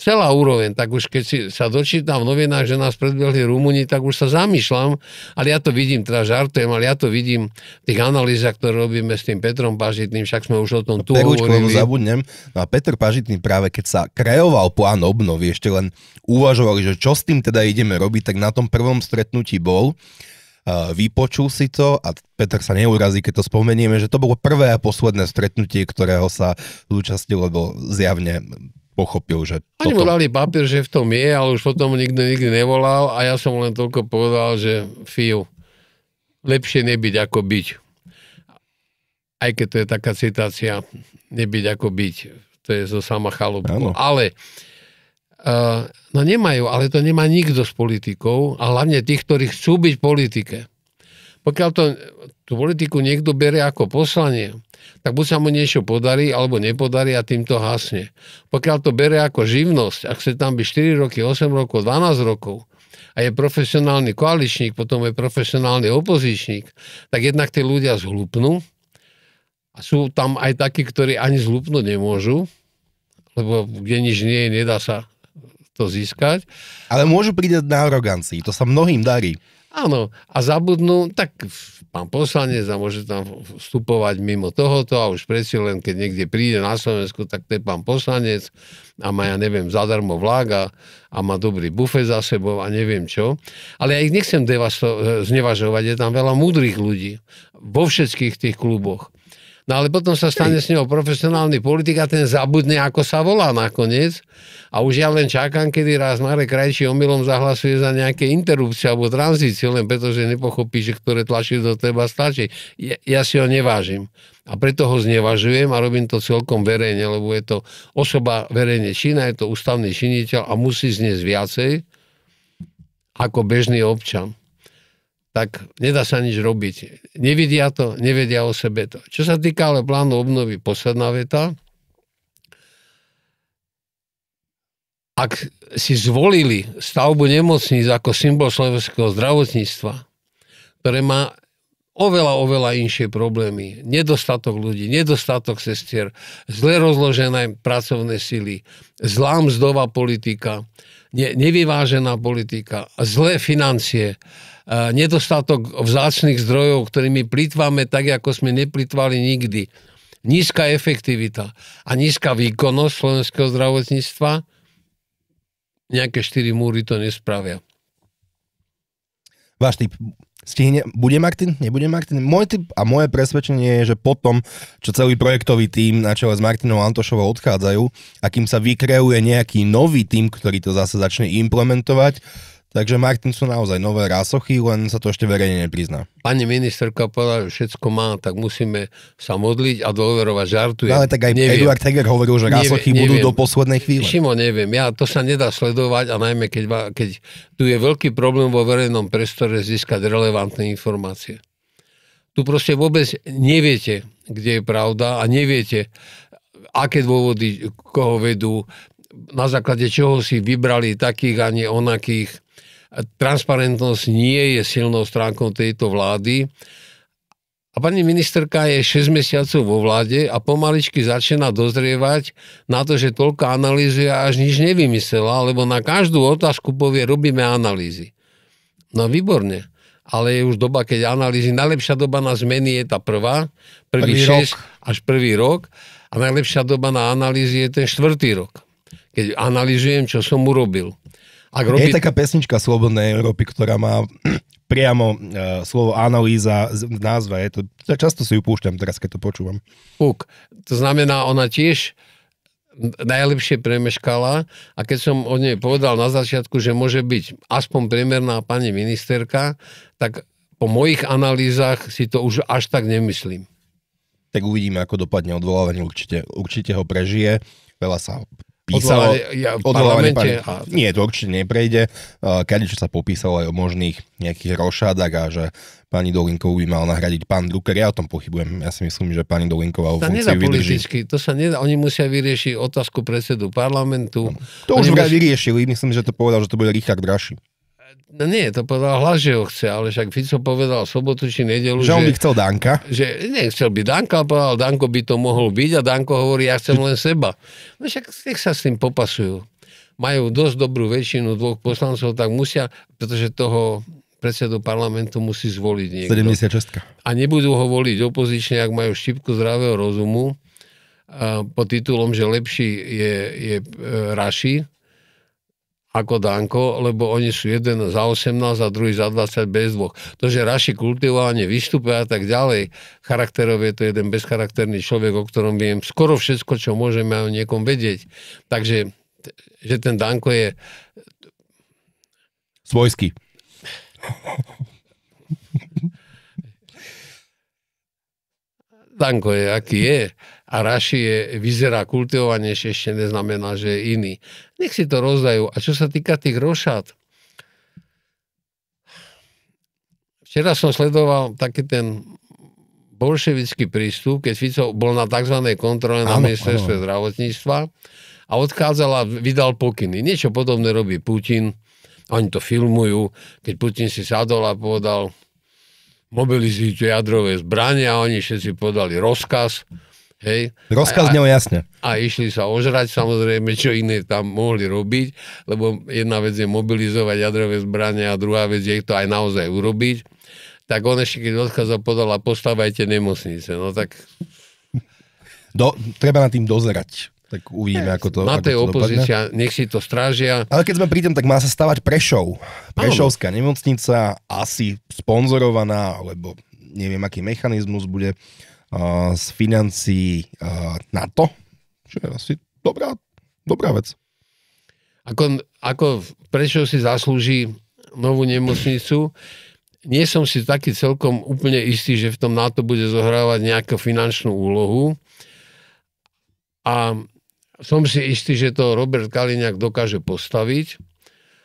Celá úroveň, tak už keď si sa dočítam v novinách, že nás predbehli Rumúni, tak už sa zamýšľam, ale ja to vidím, teda žartujem, ale ja to vidím v tých analýzach, ktoré robíme s tým Petrom Pažitným, však sme už o tom tu Peručko, hovorili. zabudnem, no a Petr Pažitný práve keď sa kreoval plán obnovy, ešte len uvažovali, že čo s tým teda ideme robiť, tak na tom prvom stretnutí bol vypočul si to a Peter sa neurazí, keď to spomenieme, že to bolo prvé a posledné stretnutie, ktorého sa zúčastnil, lebo zjavne pochopil, že... Toto... Ani mu dali papier, že v tom je, ale už potom nikto nikdy nevolal a ja som len toľko povedal, že fiu, lepšie nebyť ako byť. Aj keď to je taká citácia, nebyť ako byť, to je zo sama chalupu. Ale Ale E, no nemajú, ale to nemá nikto z politikov a hlavne tých, ktorí chcú byť v politike. Pokiaľ to, tú politiku niekto bere ako poslanie, tak buď sa mu niečo podarí, alebo nepodarí a tým to hasne. Pokiaľ to bere ako živnosť, ak chce tam byť 4 roky, 8 rokov, 12 rokov, a je profesionálny koaličník, potom je profesionálny opozičník, tak jednak tí ľudia zhlupnú a sú tam aj takí, ktorí ani zhlupnúť nemôžu, lebo kde nič nie je, nedá sa to získať. Ale môžu prídať na arogancii, to sa mnohým darí. Áno, a zabudnú, tak pán poslanec a môže tam vstupovať mimo tohoto a už preci len, keď niekde príde na Slovensku, tak to je pán poslanec a má, ja neviem, zadarmo vlága a, a má dobrý bufet za sebou a neviem čo. Ale ja ich nechcem devasto- znevažovať, je tam veľa múdrych ľudí vo všetkých tých kluboch. No ale potom sa stane s ňou profesionálny politik a ten zabudne, ako sa volá nakoniec. A už ja len čakám, kedy raz Marek Krajčí omylom zahlasuje za nejaké interrupcie alebo tranzície, len preto, že nepochopí, že ktoré tlačí do teba stačí. Ja, ja si ho nevážim. A preto ho znevažujem a robím to celkom verejne, lebo je to osoba verejne čína, je to ústavný činiteľ a musí znieť viacej ako bežný občan tak nedá sa nič robiť. Nevidia to, nevedia o sebe to. Čo sa týka ale plánu obnovy, posledná veta. Ak si zvolili stavbu nemocníc ako symbol slovenského zdravotníctva, ktoré má oveľa, oveľa inšie problémy. Nedostatok ľudí, nedostatok sestier, zle rozložené pracovné sily, zlá mzdová politika, ne, nevyvážená politika, zlé financie, e, nedostatok vzácných zdrojov, ktorými plýtvame tak, ako sme neplýtvali nikdy, nízka efektivita a nízka výkonnosť slovenského zdravotníctva, nejaké štyri múry to nespravia. Váš typ, stihne, bude Martin, nebude Martin. Môj typ a moje presvedčenie je, že potom, čo celý projektový tím na čele s Martinou Antošovou odchádzajú a kým sa vykreuje nejaký nový tým, ktorý to zase začne implementovať, Takže Martin sú naozaj nové rásochy, len sa to ešte verejne neprizná. Pani ministerka povedala, že všetko má, tak musíme sa modliť a dôverovať, žartu. No, ale tak aj neviem. Eduard Heger hovoril, že rásochy neviem, budú neviem. do poslednej chvíle. Šimo, neviem, ja to sa nedá sledovať a najmä keď, keď tu je veľký problém vo verejnom priestore získať relevantné informácie. Tu proste vôbec neviete, kde je pravda a neviete, aké dôvody koho vedú, na základe čoho si vybrali takých a nie onakých transparentnosť nie je silnou stránkou tejto vlády. A pani ministerka je 6 mesiacov vo vláde a pomaličky začína dozrievať na to, že toľko analýzuje a až nič nevymyslela, lebo na každú otázku povie, robíme analýzy. No výborne ale je už doba, keď analýzy, najlepšia doba na zmeny je tá prvá, prvý, prvý šest, rok. až prvý rok a najlepšia doba na analýzy je ten štvrtý rok, keď analýzujem, čo som urobil. Ak robí... Je taká pesnička Slobodnej Európy, ktorá má priamo uh, slovo analýza v názve. Je to, ja často si ju púšťam teraz, keď to počúvam. Puk. To znamená, ona tiež najlepšie premeškala a keď som od nej povedal na začiatku, že môže byť aspoň priemerná pani ministerka, tak po mojich analýzach si to už až tak nemyslím. Tak uvidíme, ako dopadne odvolávanie, určite, určite ho prežije. Veľa sa písalo ja, v A... Nie, to určite neprejde. Kadečo sa popísalo aj o možných nejakých rošádach a že pani Dolinkov by mal nahradiť pán Drucker. Ja o tom pochybujem. Ja si myslím, že pani Dolinková o funkcii vydrží. To sa nedá. Oni musia vyriešiť otázku predsedu parlamentu. No, to Oni už vraj mus... vyriešili. Myslím, že to povedal, že to bude Richard Raši. No nie, to povedal hlas, že ho chce, ale však Fico povedal sobotu či nedelu, že... Že on by chcel Danka. Že nechcel by Danka, ale povedal, Danko by to mohol byť a Danko hovorí, ja chcem len seba. No však nech sa s tým popasujú. Majú dosť dobrú väčšinu dvoch poslancov, tak musia, pretože toho predsedu parlamentu musí zvoliť niekto. 76. A nebudú ho voliť opozične, ak majú štipku zdravého rozumu pod titulom, že lepší je, je e, Raši, ako Danko, lebo oni sú jeden za 18 a druhý za 20 bez dvoch. To, že Raši kultivovanie vystupuje a tak ďalej, charakterov je to jeden bezcharakterný človek, o ktorom viem skoro všetko, čo môžeme o niekom vedieť. Takže, že ten Danko je... Svojský. Danko je, aký je a Raši je, vyzerá kultivovanejšie, ešte neznamená, že je iný. Nech si to rozdajú. A čo sa týka tých rošát, včera som sledoval taký ten bolševický prístup, keď Fico bol na tzv. kontrole na ministerstve zdravotníctva a odchádzal a vydal pokyny. Niečo podobné robí Putin, oni to filmujú, keď Putin si sadol a povedal, mobilizujte jadrové zbranie a oni všetci podali rozkaz Hej? Rozkaz ňou jasne. A išli sa ožrať, samozrejme, čo iné tam mohli robiť, lebo jedna vec je mobilizovať jadrové zbranie a druhá vec je to aj naozaj urobiť. Tak on ešte, keď odkazal, podal a postavajte nemocnice. No tak... Do, treba na tým dozerať. Tak uvidíme, ako to Na tej opozícia, dopadne. nech si to strážia. Ale keď sme pri tom, tak má sa stavať Prešov. Prešovská nemocnica, asi sponzorovaná, alebo neviem, aký mechanizmus bude z financií NATO, čo je asi dobrá, dobrá vec. Ako, ako, prečo si zaslúži novú nemocnicu? Nie som si taký celkom úplne istý, že v tom NATO bude zohrávať nejakú finančnú úlohu. A som si istý, že to Robert Kaliňák dokáže postaviť.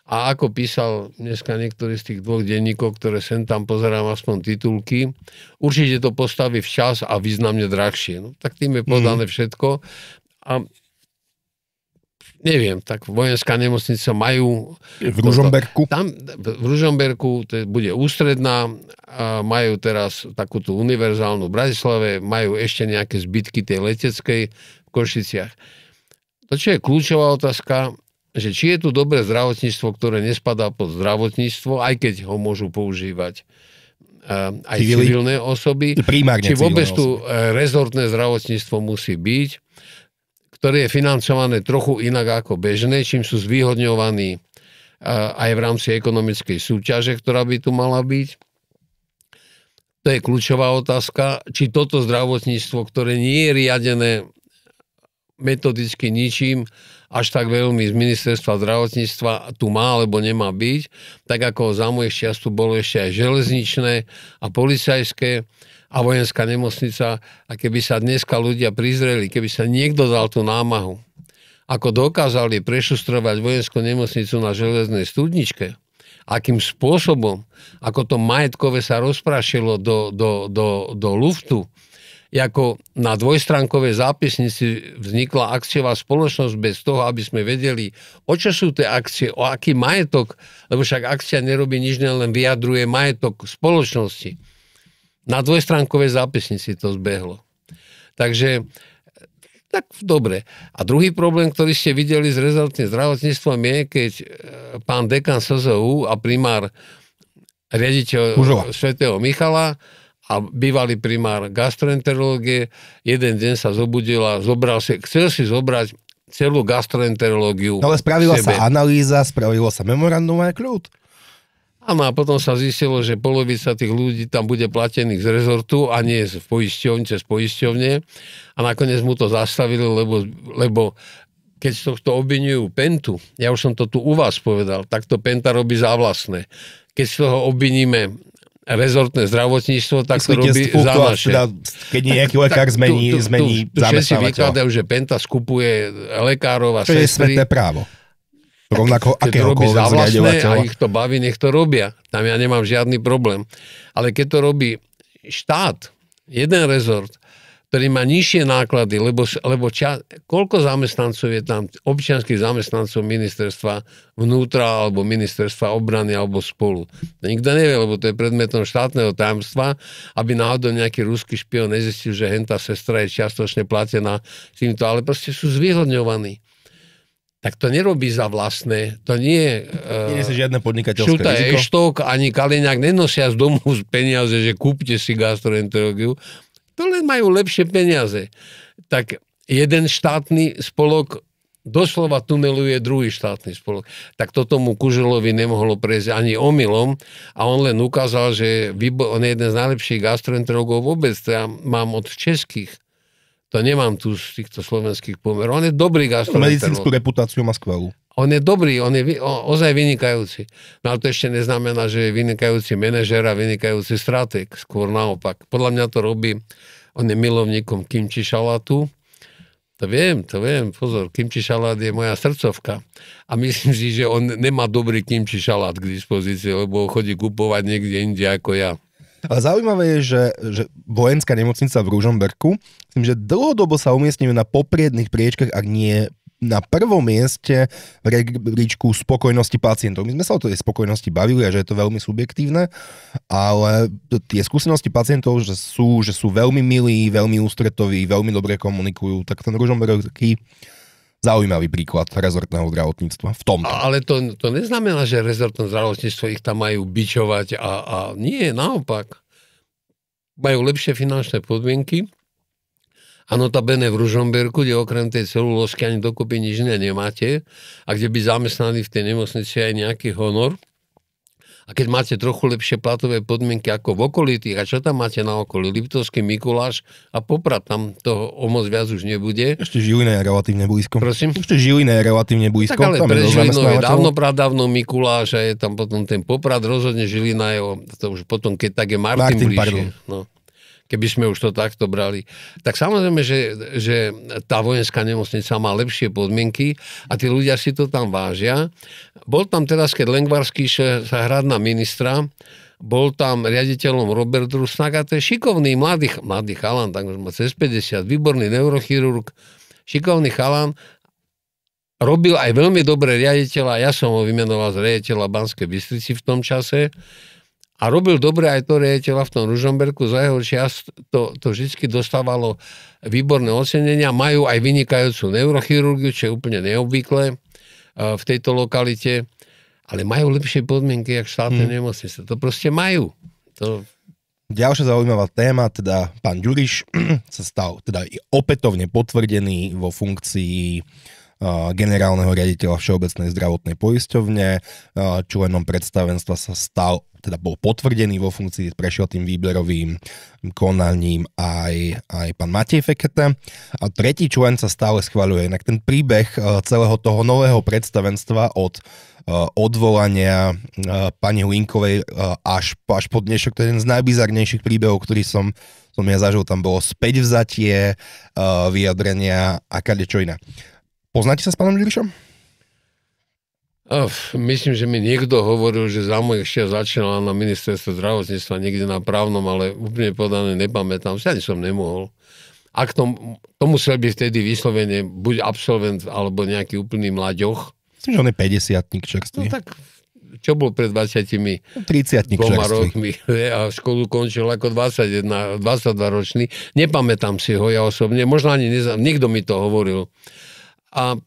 A ako písal dneska niektorý z tých dvoch denníkov, ktoré sem tam pozerám aspoň titulky, určite to postaví včas a významne drahšie. No, tak tým je mhm. podané mm. všetko. A neviem, tak vojenská nemocnica majú... V Ružomberku? Tam, v Ružomberku to bude ústredná, a majú teraz takú tú univerzálnu v Bratislave, majú ešte nejaké zbytky tej leteckej v Košiciach. To, čo je kľúčová otázka, že či je tu dobré zdravotníctvo, ktoré nespadá pod zdravotníctvo, aj keď ho môžu používať eh, aj Civili, civilné osoby, primárne či vôbec tu eh, rezortné zdravotníctvo musí byť, ktoré je financované trochu inak ako bežné, čím sú zvýhodňovaní eh, aj v rámci ekonomickej súťaže, ktorá by tu mala byť. To je kľúčová otázka, či toto zdravotníctvo, ktoré nie je riadené metodicky ničím, až tak veľmi z ministerstva zdravotníctva tu má alebo nemá byť, tak ako za moje šťastu bolo ešte aj železničné a policajské a vojenská nemocnica a keby sa dneska ľudia prizreli, keby sa niekto dal tú námahu, ako dokázali prešustrovať vojenskú nemocnicu na železnej studničke, akým spôsobom, ako to majetkové sa rozprašilo do, do, do, do luftu, ako na dvojstránkové zápisnici vznikla akciová spoločnosť bez toho, aby sme vedeli, o čo sú tie akcie, o aký majetok, lebo však akcia nerobí nič, len vyjadruje majetok spoločnosti. Na dvojstránkové zápisnici to zbehlo. Takže tak dobre. A druhý problém, ktorý ste videli s rezortným zdravotníctvom je, keď e, pán dekan SZU a primár riaditeľ Sv. svätého Michala a bývalý primár gastroenterológie, jeden deň sa zobudila, zobral si, chcel si zobrať celú gastroenterológiu. No ale spravila sebe. sa analýza, spravilo sa memorandum a kľud. Áno, a potom sa zistilo, že polovica tých ľudí tam bude platených z rezortu a nie z poisťovne, cez poisťovne. A nakoniec mu to zastavili, lebo, lebo keď tohto obvinujú Pentu, ja už som to tu u vás povedal, tak to Penta robí za vlastné. Keď z toho obviníme rezortné zdravotníctvo, tak to robí za naše. Teda, keď nejaký lekár zmení, tu, tu, zmení tu, tu, tu vykladajú, že Penta skupuje lekárov a to sestry. To je svetné právo. Rovnako akéhokoľvek to robí za vlastné a ich to baví, nech to robia. Tam ja nemám žiadny problém. Ale keď to robí štát, jeden rezort, ktorý má nižšie náklady, lebo, lebo ča, koľko zamestnancov je tam, občianských zamestnancov ministerstva vnútra alebo ministerstva obrany alebo spolu. Nikto nevie, lebo to je predmetom štátneho tajomstva, aby náhodou nejaký ruský špion nezistil, že henta sestra je čiastočne platená týmto, ale proste sú zvýhodňovaní tak to nerobí za vlastné. To nie je... Uh, nie žiadne podnikateľské riziko. Eštok ani Kaliňák nenosia z domu z peniaze, že kúpte si gastroenterológiu. To len majú lepšie peniaze. Tak jeden štátny spolok doslova tuneluje druhý štátny spolok. Tak to tomu Kuželovi nemohlo prejsť ani omylom a on len ukázal, že on je jeden z najlepších gastroenterologov vôbec, ja mám od českých to nemám tu z týchto slovenských pomerov. On je dobrý gastroenterológ. Medicínsku reputáciu má skvelú. On je dobrý, on je o, ozaj vynikajúci. No ale to ešte neznamená, že je vynikajúci manažer a vynikajúci stratek. Skôr naopak. Podľa mňa to robí, on je milovníkom kimči šalátu. To viem, to viem, pozor, kimči šalát je moja srdcovka. A myslím si, že on nemá dobrý kimči šalát k dispozícii, lebo chodí kupovať niekde inde ako ja. Ale zaujímavé je, že, že vojenská nemocnica v Ružomberku, myslím, že dlhodobo sa umiestňuje na popriedných priečkach, ak nie na prvom mieste v rebríčku spokojnosti pacientov. My sme sa o tej spokojnosti bavili a že je to veľmi subjektívne, ale tie skúsenosti pacientov, že sú, že sú veľmi milí, veľmi ústretoví, veľmi dobre komunikujú, tak ten taký zaujímavý príklad rezortného zdravotníctva v tom. Ale to, to neznamená, že rezortné zdravotníctvo ich tam majú bičovať a, a nie, naopak. Majú lepšie finančné podmienky a bene v Ružomberku, kde okrem tej celulózky ani dokopy nič nemáte a kde by zamestnaní v tej nemocnici aj nejaký honor, a keď máte trochu lepšie platové podmienky ako v okolitých, a čo tam máte na okolí? Liptovský Mikuláš a Poprad, tam toho o moc viac už nebude. Ešte Žilina je relatívne blízko. Prosím? Ešte Žilina je relatívne blízko. Tak ale tam pre Žilinu je dávno pradávno Mikuláš a je tam potom ten Poprad, rozhodne Žilina je, to už potom, keď tak je Martin, Martin bližšie. Pardon. No keby sme už to takto brali. Tak samozrejme, že, že tá vojenská nemocnica má lepšie podmienky a tí ľudia si to tam vážia. Bol tam teraz, keď Lengvarský sa hrad na ministra, bol tam riaditeľom Robert Rusnak a to je šikovný mladý, mladý chalan, tak už má cez 50, výborný neurochirurg, šikovný chalan, robil aj veľmi dobré riaditeľa, ja som ho vymenoval z riaditeľa Banskej Bystrici v tom čase, a robil dobre aj to rejeteľa v tom Ružomberku, za jeho čas to, to vždy dostávalo výborné ocenenia. Majú aj vynikajúcu neurochirurgiu, čo je úplne neobvyklé e, v tejto lokalite, ale majú lepšie podmienky, jak štátne hmm. nemocnice. To proste majú. To... Ďalšia zaujímavá téma, teda pán Ďuriš sa stal teda opätovne potvrdený vo funkcii generálneho riaditeľa Všeobecnej zdravotnej poisťovne, členom predstavenstva sa stal, teda bol potvrdený vo funkcii, prešiel tým výberovým konaním aj, aj pán Matej Fekete. A tretí člen sa stále schvaľuje. Inak ten príbeh celého toho nového predstavenstva od odvolania pani Hlinkovej až, až po dnešok. To je jeden z najbizarnejších príbehov, ktorý som, som ja zažil. Tam bolo späť vzatie, vyjadrenia a kade čo iné. Poznáte sa s pánom Ďurišom? Myslím, že mi niekto hovoril, že za mojich šťa začala na ministerstvo zdravotníctva niekde na právnom, ale úplne podané nepamätám, sa ani som nemohol. Ak to, to musel byť vtedy vyslovene buď absolvent, alebo nejaký úplný mlaďoch. Myslím, že on je 50 čerstvý. No tak čo bol pred 20 30 dvoma rokmi a školu končil ako 21, 22 ročný. Nepamätám si ho ja osobne, možno ani neznam, nikto mi to hovoril a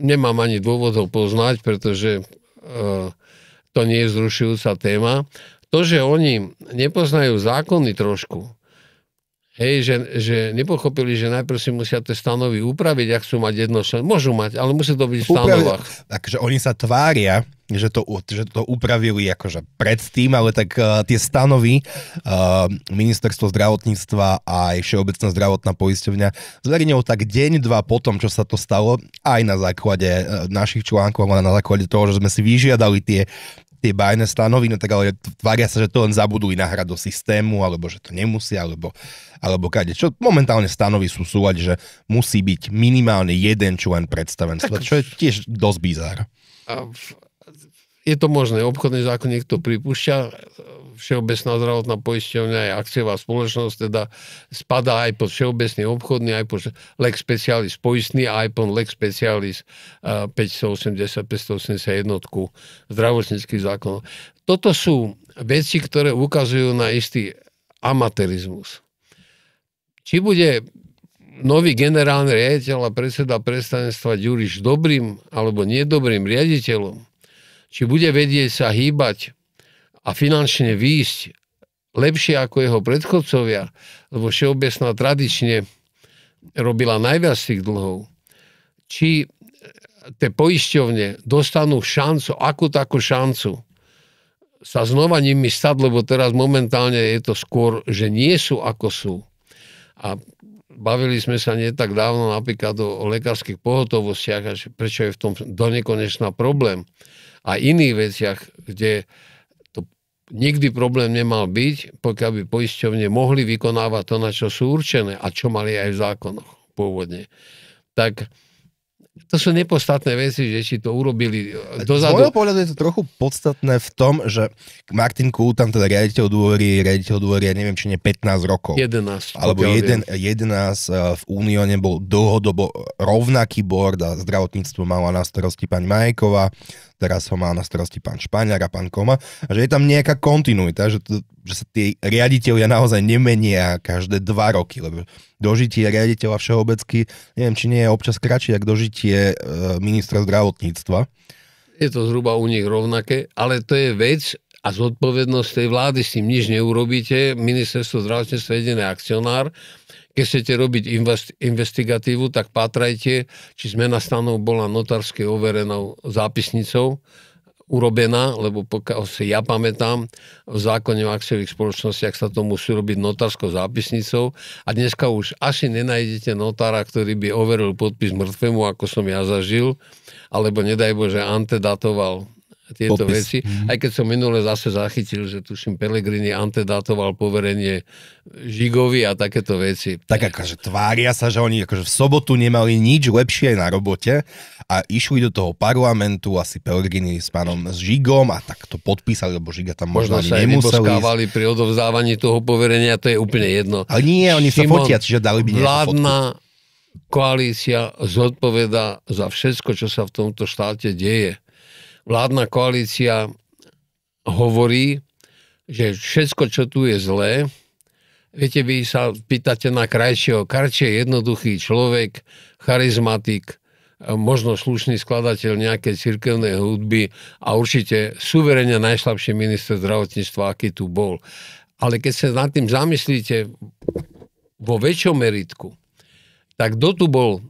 nemám ani dôvodov poznať, pretože e, to nie je zrušujúca téma. To, že oni nepoznajú zákony trošku, Hej, že, že nepochopili, že najprv si musia tie stanovy upraviť, ak chcú mať jedno, Môžu mať, ale musí to byť v stanovách. Takže oni sa tvária, že to, že to upravili akože predtým, ale tak uh, tie stanovy uh, ministerstvo zdravotníctva a aj Všeobecná zdravotná poisťovňa zverejnilo tak deň, dva potom, čo sa to stalo, aj na základe uh, našich článkov, ale na základe toho, že sme si vyžiadali tie tie bajné stanovy, no tak ale tvária sa, že to len zabudú nahrať do systému, alebo že to nemusí, alebo, alebo kade. Čo momentálne stanovy sú súvať, že musí byť minimálne jeden člen predstavenstva, tak, čo je tiež dosť bizár je to možné, obchodný zákon. niekto pripúšťa, Všeobecná zdravotná poisťovňa je akciová spoločnosť, teda spadá aj pod Všeobecný obchodný, aj pod Lex Specialis poistný aj pod Lex Specialis 580-581 zdravotníckých zákonov. Toto sú veci, ktoré ukazujú na istý amatérizmus. Či bude nový generálny riaditeľ a predseda predstavenstva Ďuriš dobrým alebo nedobrým riaditeľom, či bude vedieť sa hýbať a finančne výjsť lepšie ako jeho predchodcovia, lebo Všeobecná tradične robila najviac tých dlhov, či tie poisťovne dostanú šancu, akú takú šancu sa znova nimi stať, lebo teraz momentálne je to skôr, že nie sú ako sú. A bavili sme sa nie tak dávno napríklad o, o lekárskych pohotovostiach prečo je v tom donekonečná problém a iných veciach, kde to nikdy problém nemal byť, pokiaľ by poisťovne mohli vykonávať to, na čo sú určené a čo mali aj v zákonoch pôvodne. Tak to sú nepostatné veci, že či to urobili eh, dozadu. Z môjho pohľadu je to trochu podstatné v tom, že Martin Kú tam teda riaditeľ dôvory, riaditeľ dôvory, ja neviem, či nie 15 rokov. 11. Alebo jeden, 11 eh, v Unióne bol dlhodobo rovnaký bord a zdravotníctvo mala na starosti pani Majeková teraz ho má na starosti pán Španiar a pán Koma, a že je tam nejaká kontinuita, že, to, že sa tie riaditeľia naozaj nemenia každé dva roky, lebo dožitie riaditeľa všeobecky, neviem, či nie je občas kratšie, ako dožitie e, ministra zdravotníctva. Je to zhruba u nich rovnaké, ale to je vec, a zodpovednosť tej vlády, s tým nič neurobíte. Ministerstvo zdravotníctva je jediný akcionár keď chcete robiť invest, investigatívu, tak pátrajte, či zmena stanov bola notárske overenou zápisnicou urobená, lebo pokiaľ si ja pamätám, v zákone o akciových spoločnostiach sa to musí robiť notárskou zápisnicou a dneska už asi nenájdete notára, ktorý by overil podpis mŕtvemu, ako som ja zažil, alebo nedaj Bože antedatoval tieto Popis. veci. Mm-hmm. Aj keď som minule zase zachytil, že tuším Pelegrini antedatoval poverenie Žigovi a takéto veci. Tak akože tvária sa, že oni akože v sobotu nemali nič lepšie na robote a išli do toho parlamentu asi Pelegrini s pánom s Žigom a tak to podpísali, lebo Žiga tam možno, možno ani sa ísť. pri odovzdávaní toho poverenia, to je úplne jedno. Ale nie, oni Šimon, sa fotia, čiže dali by Vládna koalícia zodpoveda za všetko, čo sa v tomto štáte deje vládna koalícia hovorí, že všetko, čo tu je zlé, viete, vy sa pýtate na krajšieho. Karčie je jednoduchý človek, charizmatik, možno slušný skladateľ nejakej cirkevnej hudby a určite suverene najslabší minister zdravotníctva, aký tu bol. Ale keď sa nad tým zamyslíte vo väčšom meritku, tak kto tu bol?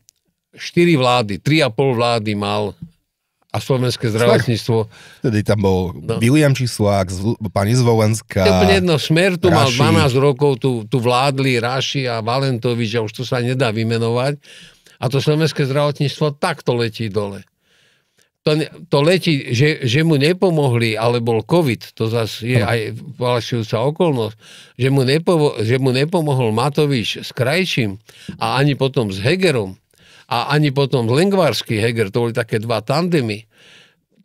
4 vlády, 3,5 vlády mal a slovenské zdravotníctvo. Vtedy tam bol no. William Čislák, pani Zvolenská. To úplne jedno, Smer tu mal 12 rokov, tu, tu vládli Raši a Valentovič a už to sa nedá vymenovať. A to slovenské zdravotníctvo takto letí dole. To, to letí, že, že mu nepomohli, ale bol COVID, to zase je no. aj valšujúca okolnosť, že mu, nepovo, že mu nepomohol Matovič s Krajčím a ani potom s Hegerom, a ani potom Lengvarský Heger, to boli také dva tandemy,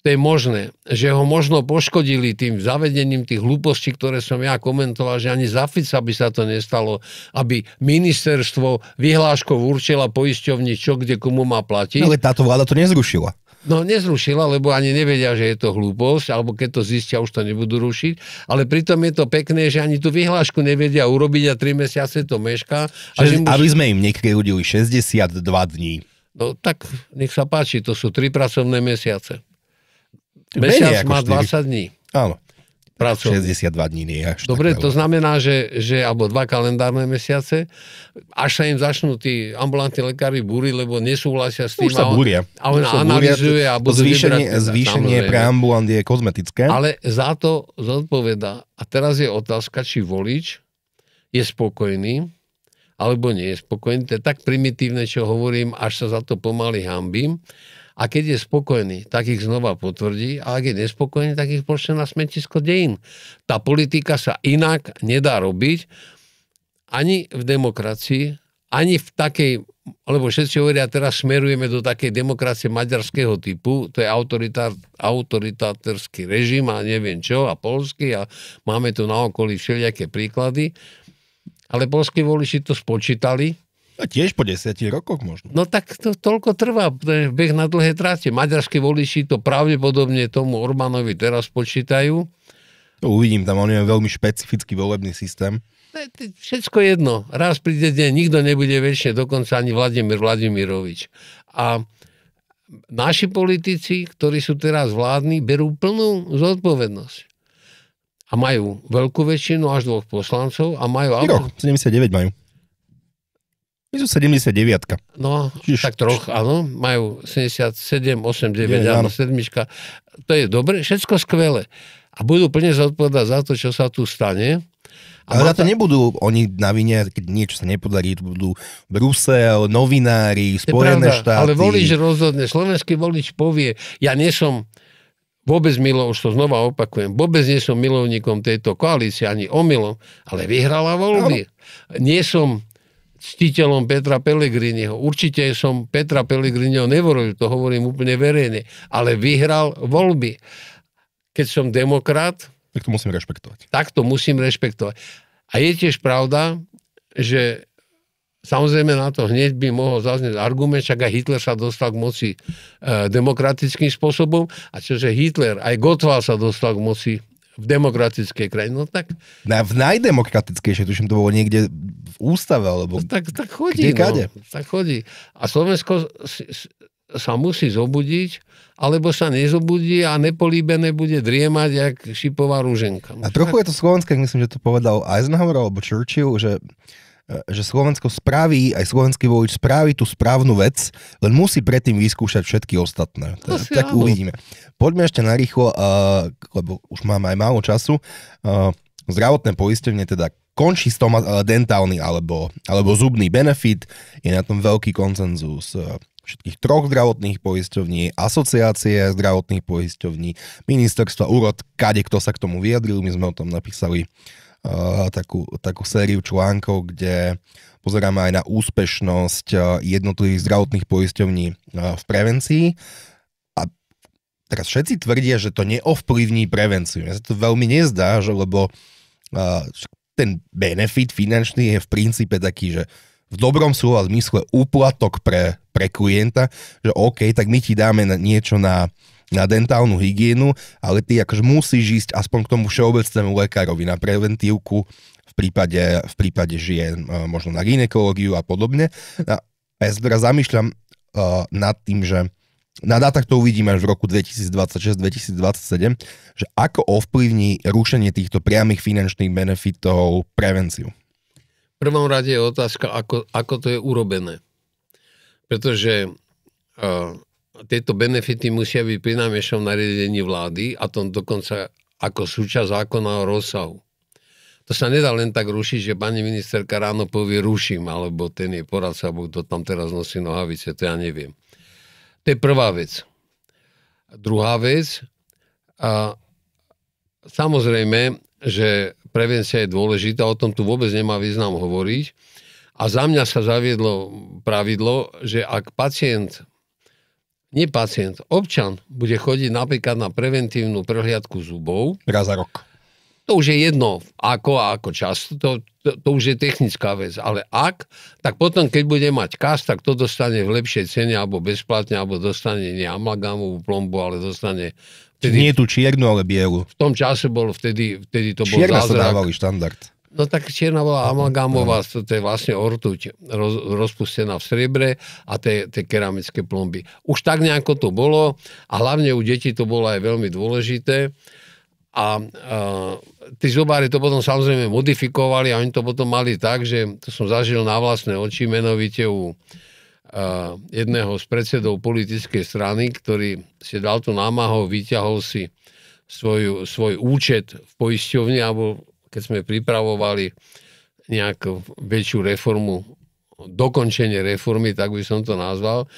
to je možné, že ho možno poškodili tým zavedením tých hlúpostí, ktoré som ja komentoval, že ani za Fica by sa to nestalo, aby ministerstvo vyhláškov určila poisťovni, čo kde komu má platiť. Ale no, táto vláda to nezrušila. No nezrušila, lebo ani nevedia, že je to hlúposť, alebo keď to zistia, už to nebudú rušiť. Ale pritom je to pekné, že ani tú vyhlášku nevedia urobiť a tri mesiace to meška. A že musí... Aby sme im nekreudili 62 dní. No tak nech sa páči, to sú tri pracovné mesiace. Mesiac má 4. 20 dní. Áno pracovný. 62 dní nie až Dobre, to znamená, že, že alebo dva kalendárne mesiace, až sa im začnú tí ambulantní lekári búriť, lebo nesúhlasia s tým. Už sa búria. A on analizuje. A budú zvýšenie vybrať, zvýšenie pre ambulant je kozmetické. Ale za to zodpoveda. A teraz je otázka, či volič je spokojný, alebo nie je spokojný. To je tak primitívne, čo hovorím, až sa za to pomaly hambím. A keď je spokojný, tak ich znova potvrdí a ak je nespokojný, tak ich pošle na smetisko dejín. Tá politika sa inak nedá robiť ani v demokracii, ani v takej, lebo všetci hovoria, teraz smerujeme do takej demokracie maďarského typu, to je autoritár, režim a neviem čo, a polský a máme tu na okolí všelijaké príklady, ale polskí voliči to spočítali, a tiež po desiatich rokoch možno. No tak to toľko trvá, beh na dlhé tráte. Maďarské voliči to pravdepodobne tomu Orbánovi teraz počítajú. To no, uvidím, tam on je veľmi špecifický volebný systém. Všetko jedno. Raz príde deň, nikto nebude väčšie, dokonca ani Vladimír Vladimirovič. A naši politici, ktorí sú teraz vládni, berú plnú zodpovednosť a majú veľkú väčšinu, až dvoch poslancov a majú... Štyroch, 79 majú. My sú 79 No, Čiž, tak troch, áno. Majú 77, 8, 9, je, áno, sedmička. To je dobre, všetko skvelé. A budú plne zodpovedať za to, čo sa tu stane. A Ale za to nebudú oni na vine, keď niečo sa nepodarí, to budú Brusel, novinári, Spojené pravda, štáty. Ale volič rozhodne, slovenský volič povie, ja nie som vôbec milov, už to znova opakujem, vôbec nie som milovníkom tejto koalície, ani omylom, ale vyhrala voľby. No. Nie som ctiteľom Petra Pellegriniho. Určite som Petra Pellegriniho nevoril, to hovorím úplne verejne, ale vyhral voľby. Keď som demokrat... Tak to musím rešpektovať. Tak to musím rešpektovať. A je tiež pravda, že Samozrejme na to hneď by mohol zaznieť argument, však aj Hitler sa dostal k moci e, demokratickým spôsobom a čože Hitler, aj Gotwald sa dostal k moci v demokratickej krajine. No tak... Na, v najdemokratickejšej, tuším, to bolo niekde v ústave, alebo... No, tak, tak chodí, kde, no, kade? tak chodí. A Slovensko si, sa musí zobudiť, alebo sa nezobudí a nepolíbené bude driemať jak šipová rúženka. A trochu je to slovenské, myslím, že to povedal Eisenhower alebo Churchill, že E, že Slovensko spraví, aj slovenský volič spraví tú správnu vec, len musí predtým vyskúšať všetky ostatné. T- tak uvidíme. Poďme ešte narýchlo, uh, e, lebo už máme aj málo času. Uh, zdravotné poistenie teda končí tom uh, dentálny alebo, alebo zubný benefit. Je na tom veľký koncenzus uh, všetkých troch zdravotných poisťovní, asociácie zdravotných poisťovní, ministerstva úrod, kade kto sa k tomu vyjadril, my sme o tom napísali takú, takú sériu článkov, kde pozeráme aj na úspešnosť jednotlivých zdravotných poisťovní v prevencii. A teraz všetci tvrdia, že to neovplyvní prevenciu. Mne sa to veľmi nezdá, že lebo ten benefit finančný je v princípe taký, že v dobrom slova zmysle úplatok pre, pre klienta, že OK, tak my ti dáme niečo na, na dentálnu hygienu, ale ty akože musíš ísť aspoň k tomu všeobecnému lekárovi na preventívku v prípade, v prípade žien, e, možno na ginekológiu a podobne. No, a ja sa teraz zamýšľam uh, nad tým, že na dátach to uvidíme až v roku 2026-2027, že ako ovplyvní rušenie týchto priamých finančných benefitov prevenciu? V prvom rade je otázka, ako, ako to je urobené. Pretože uh, tieto benefity musia byť pri najmenšom nariadení vlády a to dokonca ako súčasť zákona o rozsahu. To sa nedá len tak rušiť, že pani ministerka ráno povie ruším, alebo ten je poradca, alebo kto tam teraz nosí nohavice, to ja neviem. To je prvá vec. Druhá vec, a samozrejme, že prevencia je dôležitá, o tom tu vôbec nemá význam hovoriť. A za mňa sa zaviedlo pravidlo, že ak pacient nie pacient, občan bude chodiť napríklad na preventívnu prehliadku zubov. Raz za rok. To už je jedno, ako a ako často, to, to, to už je technická vec, ale ak, tak potom, keď bude mať kas, tak to dostane v lepšej cene, alebo bezplatne, alebo dostane nie amalgámovú plombu, ale dostane... Vtedy, nie tú čiernu, ale bielu. V tom čase bol vtedy, vtedy to bol Čierna zázrak. sa dávali štandard. No tak čierna bola amalgámová, to, je vlastne ortuť roz, rozpustená v srebre a tie, tie keramické plomby. Už tak nejako to bolo a hlavne u detí to bolo aj veľmi dôležité. A, a tí zubári to potom samozrejme modifikovali a oni to potom mali tak, že to som zažil na vlastné oči, menovite u a, jedného z predsedov politickej strany, ktorý si dal tú námahu, vyťahol si svoju, svoj účet v poisťovni alebo keď sme pripravovali nejakú väčšiu reformu, dokončenie reformy, tak by som to nazval.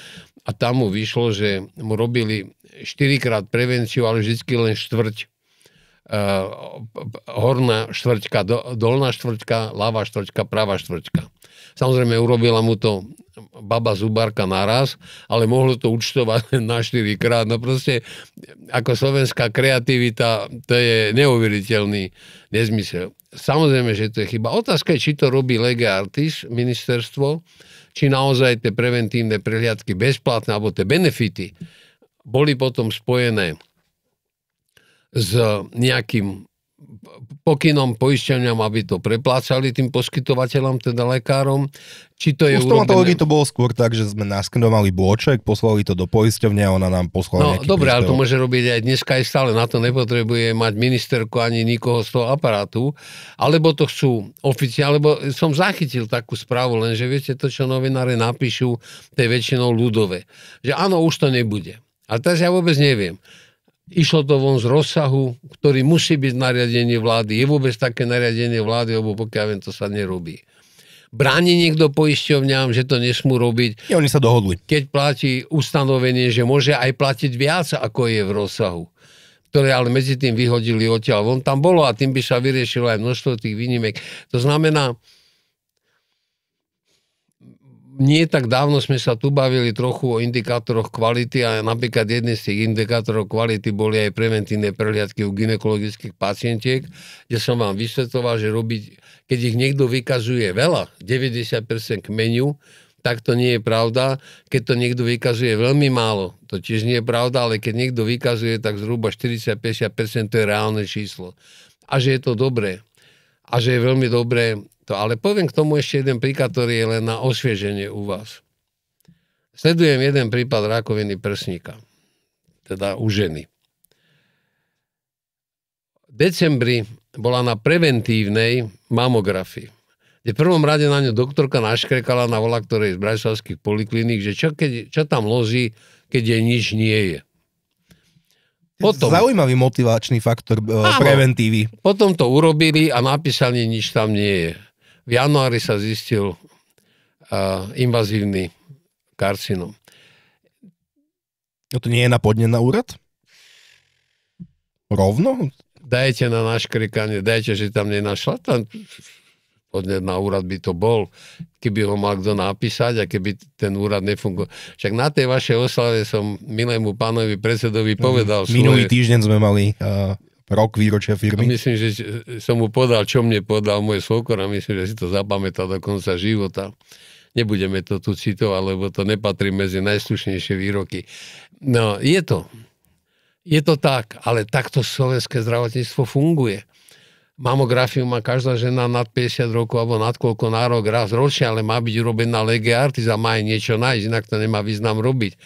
A tam mu vyšlo, že mu robili štyrikrát prevenciu, ale vždy len štvrť. Eh, horná štvrťka, dolná štvrťka, ľavá štvrťka, pravá štvrťka. Samozrejme, urobila mu to baba zubárka naraz, ale mohlo to účtovať na 4 krát. No proste, ako slovenská kreativita, to je neuveriteľný nezmysel. Samozrejme, že to je chyba. Otázka je, či to robí Lege Artis, ministerstvo, či naozaj tie preventívne prehliadky bezplatné, alebo tie benefity boli potom spojené s nejakým pokynom poisťovňam, aby to preplácali tým poskytovateľom, teda lekárom. Či to je U stomatológii urobené... to bolo skôr tak, že sme naskenovali bloček, poslali to do poisťovne a ona nám poslala No dobre, ale to môže robiť aj dneska aj stále. Na to nepotrebuje mať ministerku ani nikoho z toho aparátu. Alebo to chcú oficiálne, alebo som zachytil takú správu, lenže viete to, čo novinári napíšu, to je väčšinou ľudové. Že áno, už to nebude. Ale teraz ja vôbec neviem Išlo to von z rozsahu, ktorý musí byť nariadenie vlády. Je vôbec také nariadenie vlády, lebo pokiaľ viem, to sa nerobí. Bráni niekto poisťovňám, že to nesmú robiť. Ja, oni sa dohodli. Keď platí ustanovenie, že môže aj platiť viac, ako je v rozsahu ktoré ale medzi tým vyhodili odtiaľ On Tam bolo a tým by sa vyriešilo aj množstvo tých výnimek. To znamená, nie tak dávno sme sa tu bavili trochu o indikátoroch kvality a napríklad jedným z tých indikátorov kvality boli aj preventívne prehliadky u ginekologických pacientiek, kde som vám vysvetoval, že robiť, keď ich niekto vykazuje veľa, 90% kmenu, tak to nie je pravda. Keď to niekto vykazuje veľmi málo, to tiež nie je pravda, ale keď niekto vykazuje, tak zhruba 40-50% to je reálne číslo. A že je to dobré. A že je veľmi dobré to. Ale poviem k tomu ešte jeden príklad, ktorý je len na osvieženie u vás. Sledujem jeden prípad rakoviny prsníka, teda u ženy. V decembri bola na preventívnej mamografii kde v prvom rade na ňu doktorka naškrekala na vola, ktorej z bratislavských polikliník, že čo, keď, čo tam loží, keď jej nič nie je. Potom, Zaujímavý motivačný faktor e, preventívy. Potom to urobili a napísali, nič tam nie je. V januári sa zistil uh, invazívny karcinom. No to nie je na podne na úrad? Rovno? Dajte na krikanie, dajte, že tam nenašla. Tam podne na úrad by to bol, keby ho mal kto napísať a keby ten úrad nefungoval. Však na tej vašej oslave som milému pánovi predsedovi mhm. povedal. Mm, minulý svoje... týždeň sme mali uh, rok výročia firmy. A myslím, že som mu podal, čo mne podal môj svokor a myslím, že si to zapamätá do konca života. Nebudeme to tu citovať, lebo to nepatrí medzi najslušnejšie výroky. No, je to. Je to tak, ale takto slovenské zdravotníctvo funguje. Mamografiu má každá žena nad 50 rokov alebo nad koľko nárok raz ročne, ale má byť urobená lege artis a má aj niečo nájsť, inak to nemá význam robiť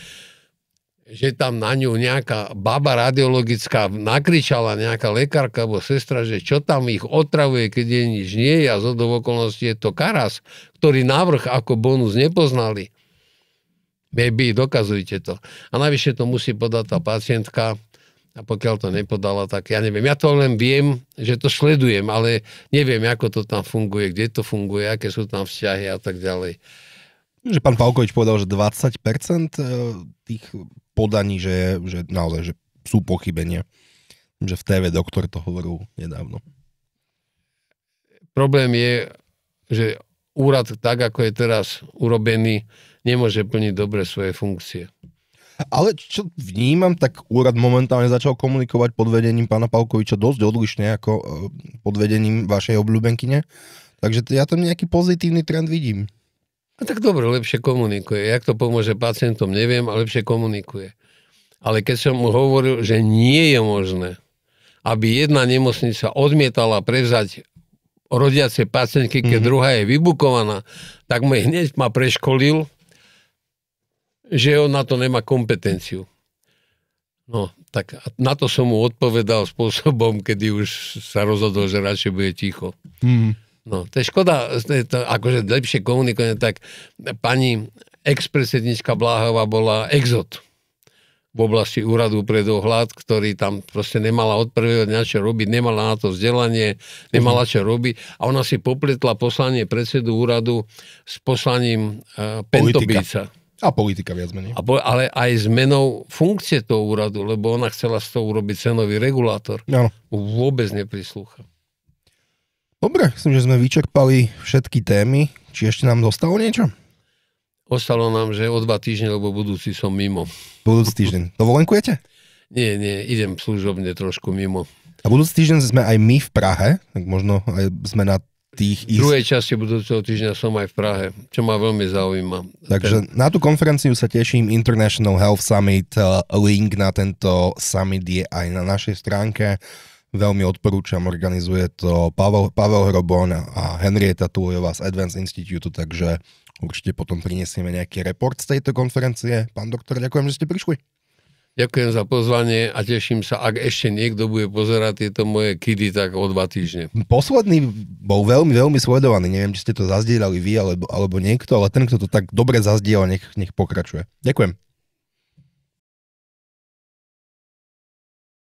že tam na ňu nejaká baba radiologická nakričala nejaká lekárka alebo sestra, že čo tam ich otravuje, keď je nič nie je a zo do okolností je to karas, ktorý návrh ako bonus nepoznali. Baby, dokazujte to. A najvyššie to musí podať tá pacientka, a pokiaľ to nepodala, tak ja neviem. Ja to len viem, že to sledujem, ale neviem, ako to tam funguje, kde to funguje, aké sú tam vzťahy a tak ďalej. Že pán Pavkovič povedal, že 20% e, tých podaní, že, že naozaj že sú pochybenia. Že v TV doktor to hovoril nedávno. Problém je, že úrad tak, ako je teraz urobený, nemôže plniť dobre svoje funkcie. Ale čo vnímam, tak úrad momentálne začal komunikovať pod vedením pána Palkoviča dosť odlišne ako e, pod vedením vašej obľúbenkyne. Takže ja tam nejaký pozitívny trend vidím. No tak dobre, lepšie komunikuje. Jak to pomôže pacientom, neviem, ale lepšie komunikuje. Ale keď som mu hovoril, že nie je možné, aby jedna nemocnica odmietala prevzať rodiace pacientky, keď mm-hmm. druhá je vybukovaná, tak ma hneď ma preškolil, že on na to nemá kompetenciu. No, tak na to som mu odpovedal spôsobom, kedy už sa rozhodol, že radšej bude ticho. Mm. No, to je škoda, to je to, akože lepšie komunikovanie, tak pani ex-predsednička bola exot v oblasti úradu pre dohľad, ktorý tam proste nemala od prvého dňa čo robiť, nemala na to vzdelanie, nemala čo robiť a ona si popletla poslanie predsedu úradu s poslaním uh, e, Pentobica. A politika viac menej. A po, ale aj zmenou funkcie toho úradu, lebo ona chcela z toho urobiť cenový regulátor. No. Vôbec neprislúcha. Dobre, myslím, že sme vyčerpali všetky témy. Či ešte nám dostalo niečo? Ostalo nám, že o dva týždne, lebo budúci som mimo. Budúci týždeň. Dovolenkujete? Nie, nie, idem služobne trošku mimo. A budúci týždeň sme aj my v Prahe, tak možno aj sme na tých... Ist... V druhej časti budúceho týždňa som aj v Prahe, čo ma veľmi zaujíma. Takže Ten... na tú konferenciu sa teším, International Health Summit, eh, link na tento summit je aj na našej stránke. Veľmi odporúčam, organizuje to Pavel, Pavel Hrobon a Henrieta Tulejová z Advanced Institute, takže určite potom prinesieme nejaký report z tejto konferencie. Pán doktor, ďakujem, že ste prišli. Ďakujem za pozvanie a teším sa, ak ešte niekto bude pozerať tieto moje kidy, tak o dva týždne. Posledný bol veľmi, veľmi sledovaný. Neviem, či ste to zazdielali vy alebo, alebo niekto, ale ten, kto to tak dobre zazdiel, nech, nech pokračuje. Ďakujem.